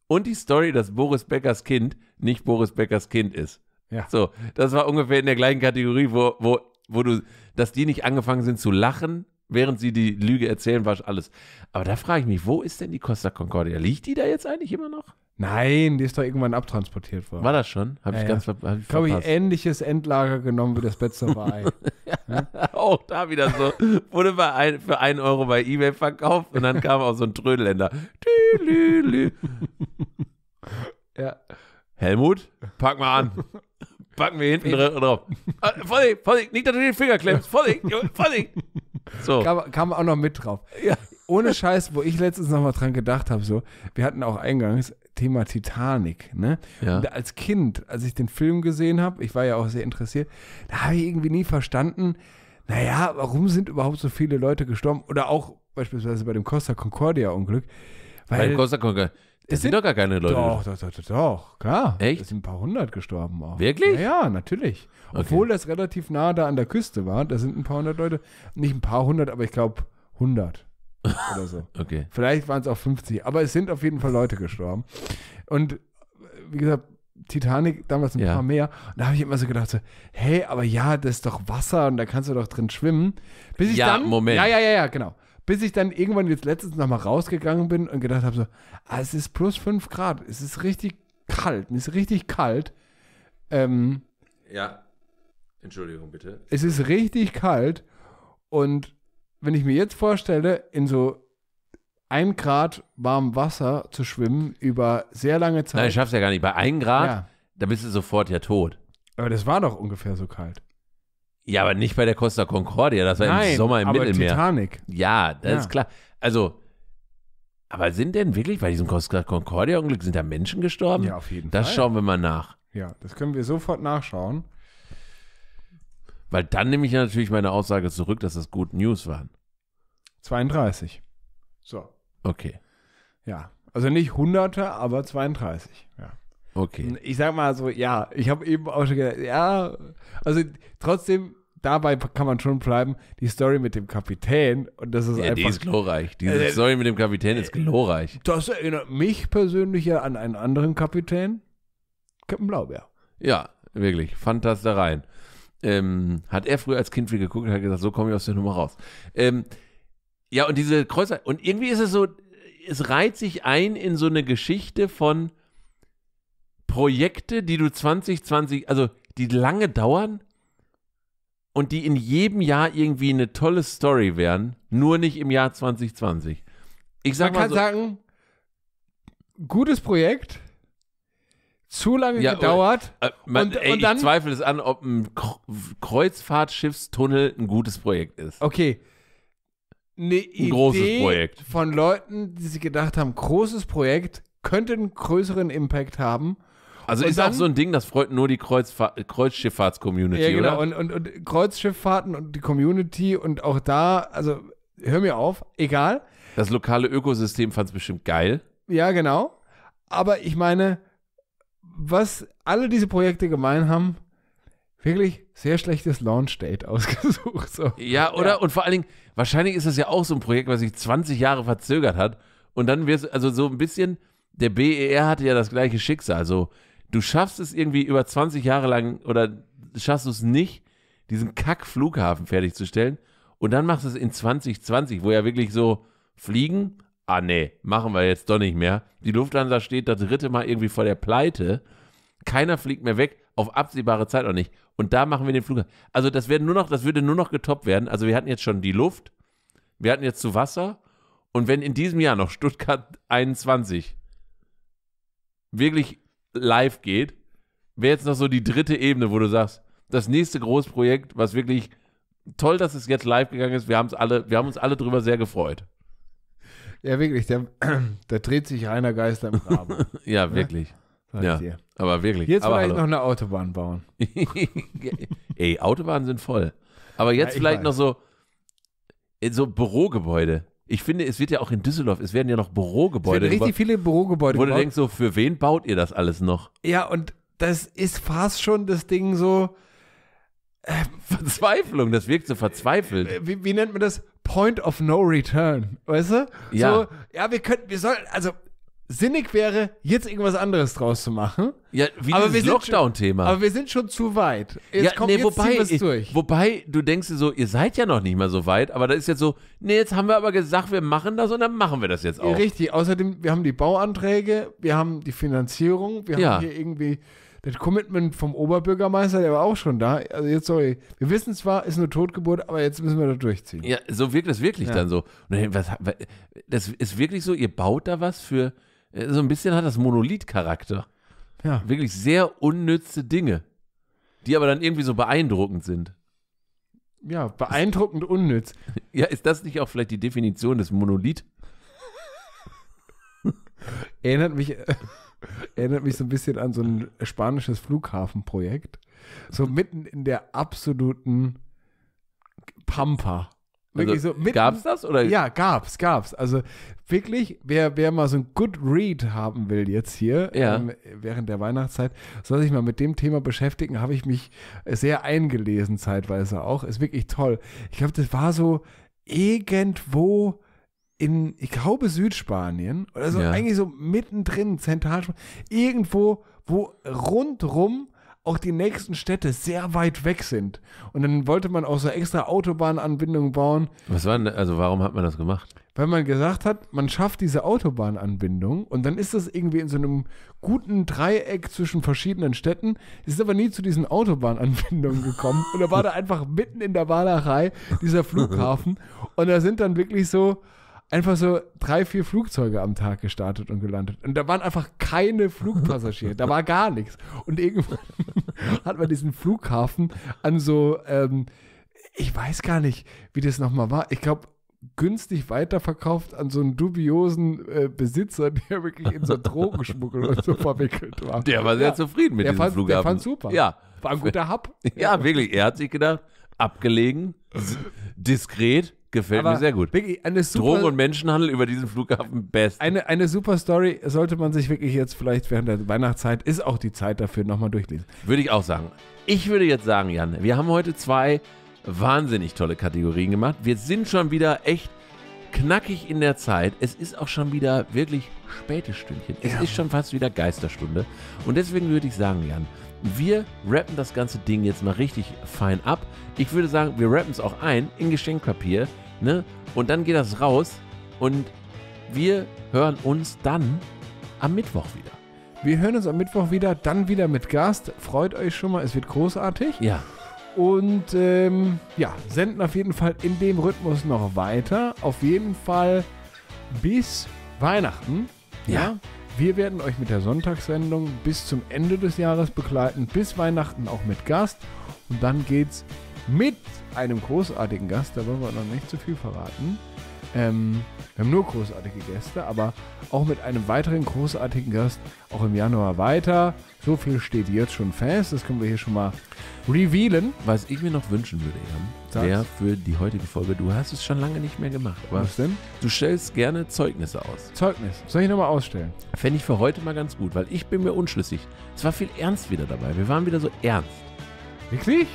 und die Story, dass Boris Beckers Kind nicht Boris Beckers Kind ist. Ja. So, das war ungefähr in der gleichen Kategorie, wo, wo wo du, dass die nicht angefangen sind zu lachen, während sie die Lüge erzählen, war alles. Aber da frage ich mich, wo ist denn die Costa Concordia? Liegt die da jetzt eigentlich immer noch? Nein, die ist doch irgendwann abtransportiert worden. War das schon? Habe ja, ich ja. ganz ver hab ich Glaube ich, habe ähnliches Endlager genommen wie das Betzer Ei. ja? Ne? Auch da wieder so. Wurde bei ein, für einen Euro bei Ebay verkauft und dann kam auch so ein Trödeländer. lü, lü. ja. Helmut, pack mal an. packen wir hinten drauf. Vorsicht, ah, Vorsicht, nicht, dass du den Finger klemmst. Vorsicht, Vorsicht. So. Kam, kam auch noch mit drauf. Ja. Ohne Scheiß, wo ich letztens noch mal dran gedacht habe, so, wir hatten auch eingangs Thema Titanic, ne? Ja. als Kind, als ich den Film gesehen habe, ich war ja auch sehr interessiert, da habe ich irgendwie nie verstanden, naja, warum sind überhaupt so viele Leute gestorben? Oder auch beispielsweise bei dem Costa Concordia-Unglück. bei dem Costa Concordia. Es sind, sind doch gar keine Leute. Doch, doch, doch, doch, klar. Echt? Es sind ein paar hundert gestorben auch. Wirklich? Ja, ja natürlich. Okay. Obwohl das relativ nah da an der Küste war, da sind ein paar hundert Leute. Nicht ein paar hundert, aber ich glaube hundert oder so. okay. Vielleicht waren es auch 50, aber es sind auf jeden Fall Leute gestorben. Und wie gesagt, Titanic damals ein ja. paar mehr. Und da habe ich immer so gedacht, so, hey, aber ja, das ist doch Wasser und da kannst du doch drin schwimmen. Bis ich ja, dann, Moment. Ja, ja, ja, ja, genau. Bis ich dann irgendwann jetzt letztens nochmal rausgegangen bin und gedacht habe, so, ah, es ist plus 5 Grad, es ist richtig kalt, es ist richtig kalt. Ähm, ja, Entschuldigung bitte. Es ist richtig kalt und wenn ich mir jetzt vorstelle, in so ein Grad warmem Wasser zu schwimmen über sehr lange Zeit. Nein, ich schaff's ja gar nicht. Bei 1 Grad, ja. da bist du sofort ja tot. Aber das war doch ungefähr so kalt. Ja, aber nicht bei der Costa Concordia, das war Nein, im Sommer im aber Mittelmeer. Titanic. Ja, das Ja. ist klar. Also, aber sind denn wirklich bei diesem Costa Concordia-Unglück, sind da Menschen gestorben? Ja, auf jeden das Fall. schauen wir mal nach. Ja, das können wir sofort nachschauen. Weil dann nehme ich natürlich meine Aussage zurück, dass das Good News waren. 32. So, Okay. ja. Also nicht Hunderte, aber 32. Ja. Okay. Ich sag mal so, ja, ich habe eben auch schon gedacht, ja, also trotzdem, dabei kann man schon bleiben, die Story mit dem Kapitän und das ist ja, einfach. Die ist glorreich. Diese äh, Story mit dem Kapitän ist äh, glorreich. Das erinnert mich persönlich ja an einen anderen Kapitän, Captain Blaubeer. Ja, wirklich. Fantastereien. Ähm, hat er früher als Kind viel geguckt und hat gesagt, so komme ich aus der Nummer raus. Ähm, ja, und diese Kreuzer, und irgendwie ist es so, es reiht sich ein in so eine Geschichte von, Projekte, die du 2020, also die lange dauern und die in jedem Jahr irgendwie eine tolle Story wären, nur nicht im Jahr 2020. Ich sag Man mal so, kann sagen, gutes Projekt, zu lange ja, gedauert. Äh, äh man, und, ey, und dann, ich zweifle es an, ob ein Kreuzfahrtschiffstunnel ein gutes Projekt ist. Okay. Eine ein Idee großes Projekt. von Leuten, die sich gedacht haben, großes Projekt könnte einen größeren Impact haben also und ist dann, auch so ein Ding, das freut nur die Kreuzfa Kreuzschifffahrts-Community, ja, genau. oder? Und, und, und Kreuzschifffahrten und die Community und auch da, also hör mir auf, egal. Das lokale Ökosystem fand es bestimmt geil. Ja, genau. Aber ich meine, was alle diese Projekte gemein haben, wirklich sehr schlechtes Launch Date ausgesucht. So. Ja, oder? Ja. Und vor allen Dingen, wahrscheinlich ist das ja auch so ein Projekt, was sich 20 Jahre verzögert hat. Und dann wird also so ein bisschen, der BER hatte ja das gleiche Schicksal. Also du schaffst es irgendwie über 20 Jahre lang oder schaffst du es nicht, diesen Kack-Flughafen fertigzustellen und dann machst du es in 2020, wo ja wirklich so fliegen, ah nee, machen wir jetzt doch nicht mehr. Die Lufthansa steht das dritte Mal irgendwie vor der Pleite. Keiner fliegt mehr weg, auf absehbare Zeit auch nicht. Und da machen wir den Flughafen. Also das nur noch, das würde nur noch getoppt werden. Also wir hatten jetzt schon die Luft, wir hatten jetzt zu Wasser und wenn in diesem Jahr noch Stuttgart 21 wirklich live geht, wäre jetzt noch so die dritte Ebene, wo du sagst, das nächste Großprojekt, was wirklich toll, dass es jetzt live gegangen ist. Wir, haben's alle, wir haben uns alle drüber sehr gefreut. Ja, wirklich. Da, da dreht sich reiner Geist am Graben. ja, ne? wirklich. Ja, aber wirklich. Jetzt aber vielleicht hallo. noch eine Autobahn bauen. Ey, Autobahnen sind voll. Aber jetzt ja, vielleicht weiß. noch so, so Bürogebäude. Ich finde, es wird ja auch in Düsseldorf, es werden ja noch Bürogebäude. Es werden richtig viele Bürogebäude. Wo gebaut. du denkst so, für wen baut ihr das alles noch? Ja, und das ist fast schon das Ding so. Äh, Verzweiflung, das wirkt so verzweifelt. Äh, wie, wie nennt man das? Point of no return, weißt du? Ja. So, ja, wir könnten, wir sollten, also sinnig wäre, jetzt irgendwas anderes draus zu machen. Ja, wie aber dieses Lockdown-Thema. Aber wir sind schon zu weit. Jetzt ja, kommt nee, jetzt wobei, ich, durch. Wobei, du denkst dir so, ihr seid ja noch nicht mal so weit, aber da ist jetzt so, nee, jetzt haben wir aber gesagt, wir machen das und dann machen wir das jetzt auch. Richtig, außerdem, wir haben die Bauanträge, wir haben die Finanzierung, wir ja. haben hier irgendwie das Commitment vom Oberbürgermeister, der war auch schon da. Also jetzt, sorry, wir wissen zwar, ist eine Totgeburt, aber jetzt müssen wir da durchziehen. Ja, so wirkt das wirklich ja. dann so. das ist wirklich so, ihr baut da was für äh, so ein bisschen hat das Monolith-Charakter. Ja. Wirklich sehr unnütze Dinge, die aber dann irgendwie so beeindruckend sind. Ja, beeindruckend ist, unnütz. Ja, ist das nicht auch vielleicht die Definition des Monolith? erinnert mich, äh, erinnert mich so ein bisschen an so ein spanisches Flughafenprojekt. So mitten in der absoluten Pampa. Also wirklich also, so mitten, gab's das oder? Ja, gab's, gab's. Also wirklich, wer, wer mal so ein Good Read haben will jetzt hier ja. ähm, während der Weihnachtszeit, soll sich mal mit dem Thema beschäftigen. Habe ich mich sehr eingelesen zeitweise auch. Ist wirklich toll. Ich glaube, das war so irgendwo in, ich glaube, Südspanien oder so, ja. eigentlich so mittendrin, Zentralspanien, irgendwo, wo rundrum auch die nächsten Städte sehr weit weg sind. Und dann wollte man auch so extra Autobahnanbindungen bauen. Was war denn, also warum hat man das gemacht? Weil man gesagt hat, man schafft diese Autobahnanbindung und dann ist das irgendwie in so einem guten Dreieck zwischen verschiedenen Städten, ist aber nie zu diesen Autobahnanbindungen gekommen. und da war da einfach mitten in der Malerei dieser Flughafen und da sind dann wirklich so einfach so drei, vier Flugzeuge am Tag gestartet und gelandet. Und da waren einfach keine Flugpassagiere, da war gar nichts. Und irgendwann hat man diesen Flughafen an so, ähm, ich weiß gar nicht, wie das nochmal war. Ich glaube, günstig weiterverkauft an so einen dubiosen äh, Besitzer, der wirklich in so Drogenschmuggel und so verwickelt war. Der war sehr ja. zufrieden mit dem Flughafen. Der fand super. Ja. War ein guter Hub. ja, wirklich. Er hat sich gedacht, abgelegen, diskret, Gefällt Aber mir sehr gut. Wirklich eine super, Drogen- und Menschenhandel über diesen Flughafen best. Eine, eine super Story sollte man sich wirklich jetzt vielleicht während der Weihnachtszeit, ist auch die Zeit dafür, nochmal durchlesen. Würde ich auch sagen. Ich würde jetzt sagen, Jan, wir haben heute zwei wahnsinnig tolle Kategorien gemacht. Wir sind schon wieder echt knackig in der Zeit. Es ist auch schon wieder wirklich spätes Stündchen. Es ja. ist schon fast wieder Geisterstunde. Und deswegen würde ich sagen, Jan, wir rappen das ganze Ding jetzt mal richtig fein ab. Ich würde sagen, wir rappen es auch ein in Geschenkpapier. Ne? Und dann geht das raus und wir hören uns dann am Mittwoch wieder. Wir hören uns am Mittwoch wieder, dann wieder mit Gast. Freut euch schon mal, es wird großartig. Ja. Und ähm, ja, senden auf jeden Fall in dem Rhythmus noch weiter. Auf jeden Fall bis Weihnachten. Ja. ja. Wir werden euch mit der Sonntagssendung bis zum Ende des Jahres begleiten, bis Weihnachten auch mit Gast. Und dann geht's mit einem großartigen Gast. Da wollen wir noch nicht zu viel verraten. Ähm, wir haben nur großartige Gäste, aber auch mit einem weiteren großartigen Gast auch im Januar weiter. So viel steht jetzt schon fest. Das können wir hier schon mal revealen. Was ich mir noch wünschen würde, Jan, wäre für die heutige Folge, du hast es schon lange nicht mehr gemacht. Was denn? Du stellst gerne Zeugnisse aus. Zeugnis. Soll ich nochmal ausstellen? Fände ich für heute mal ganz gut, weil ich bin mir unschlüssig. Es war viel Ernst wieder dabei. Wir waren wieder so ernst. Wirklich?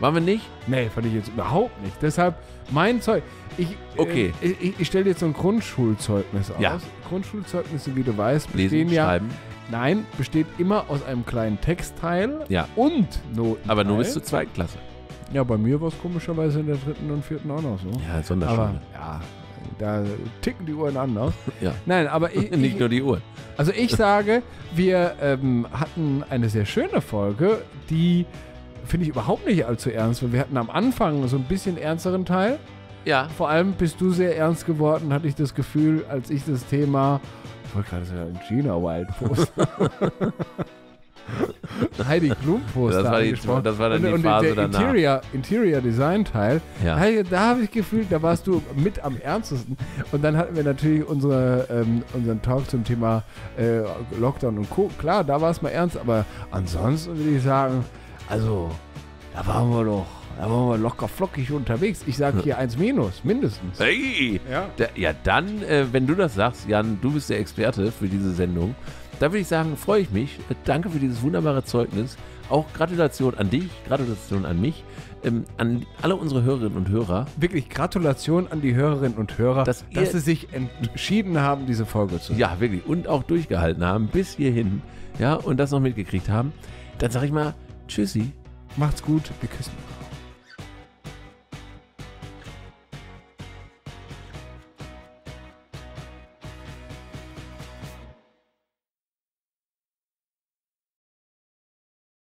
Waren wir nicht? Nee, fand ich jetzt überhaupt nicht. Deshalb, mein Zeug. Ich, äh, okay. Äh, ich, ich stelle jetzt so ein Grundschulzeugnis aus. Ja. Grundschulzeugnisse, wie du weißt, bestehen Lesen, ja. Schreiben. Nein, besteht immer aus einem kleinen Textteil ja. und Noten. Aber nur bis zur zweiten Klasse. Ja, bei mir war es komischerweise in der dritten und vierten auch noch so. Ja, Sonderschule. Aber, ja, da ticken die Uhren anders. Ja. Nein, aber ich, nicht nur die Uhren. Also ich sage, wir ähm, hatten eine sehr schöne Folge, die finde ich überhaupt nicht allzu ernst, weil wir hatten am Anfang so ein bisschen ernsteren Teil. Ja. Vor allem bist du sehr ernst geworden, hatte ich das Gefühl, als ich das Thema, ich wollte gerade sagen, Gina Wild Post. Heidi Klum Poster das war, die, das war dann und, die und Phase der danach. Interior, Interior Design Teil. Ja. Da, habe ich gefühlt, da warst du mit am ernstesten. Und dann hatten wir natürlich unsere, ähm, unseren Talk zum Thema äh, Lockdown und Co. Klar, da war es mal ernst, aber ansonsten würde ich sagen, also, da waren wir doch, da waren wir locker flockig unterwegs. Ich sage hier eins minus, mindestens. Hey! Ja, da, ja dann, äh, wenn du das sagst, Jan, du bist der Experte für diese Sendung. Da würde ich sagen, freue ich mich. Äh, danke für dieses wunderbare Zeugnis. Auch Gratulation an dich, Gratulation an mich, ähm, an alle unsere Hörerinnen und Hörer. Wirklich Gratulation an die Hörerinnen und Hörer, dass, dass sie sich entschieden haben, diese Folge zu hören. Ja, wirklich. Und auch durchgehalten haben bis hierhin. Ja, und das noch mitgekriegt haben. Dann sage ich mal, Tschüssi, macht's gut, wir küssen euch.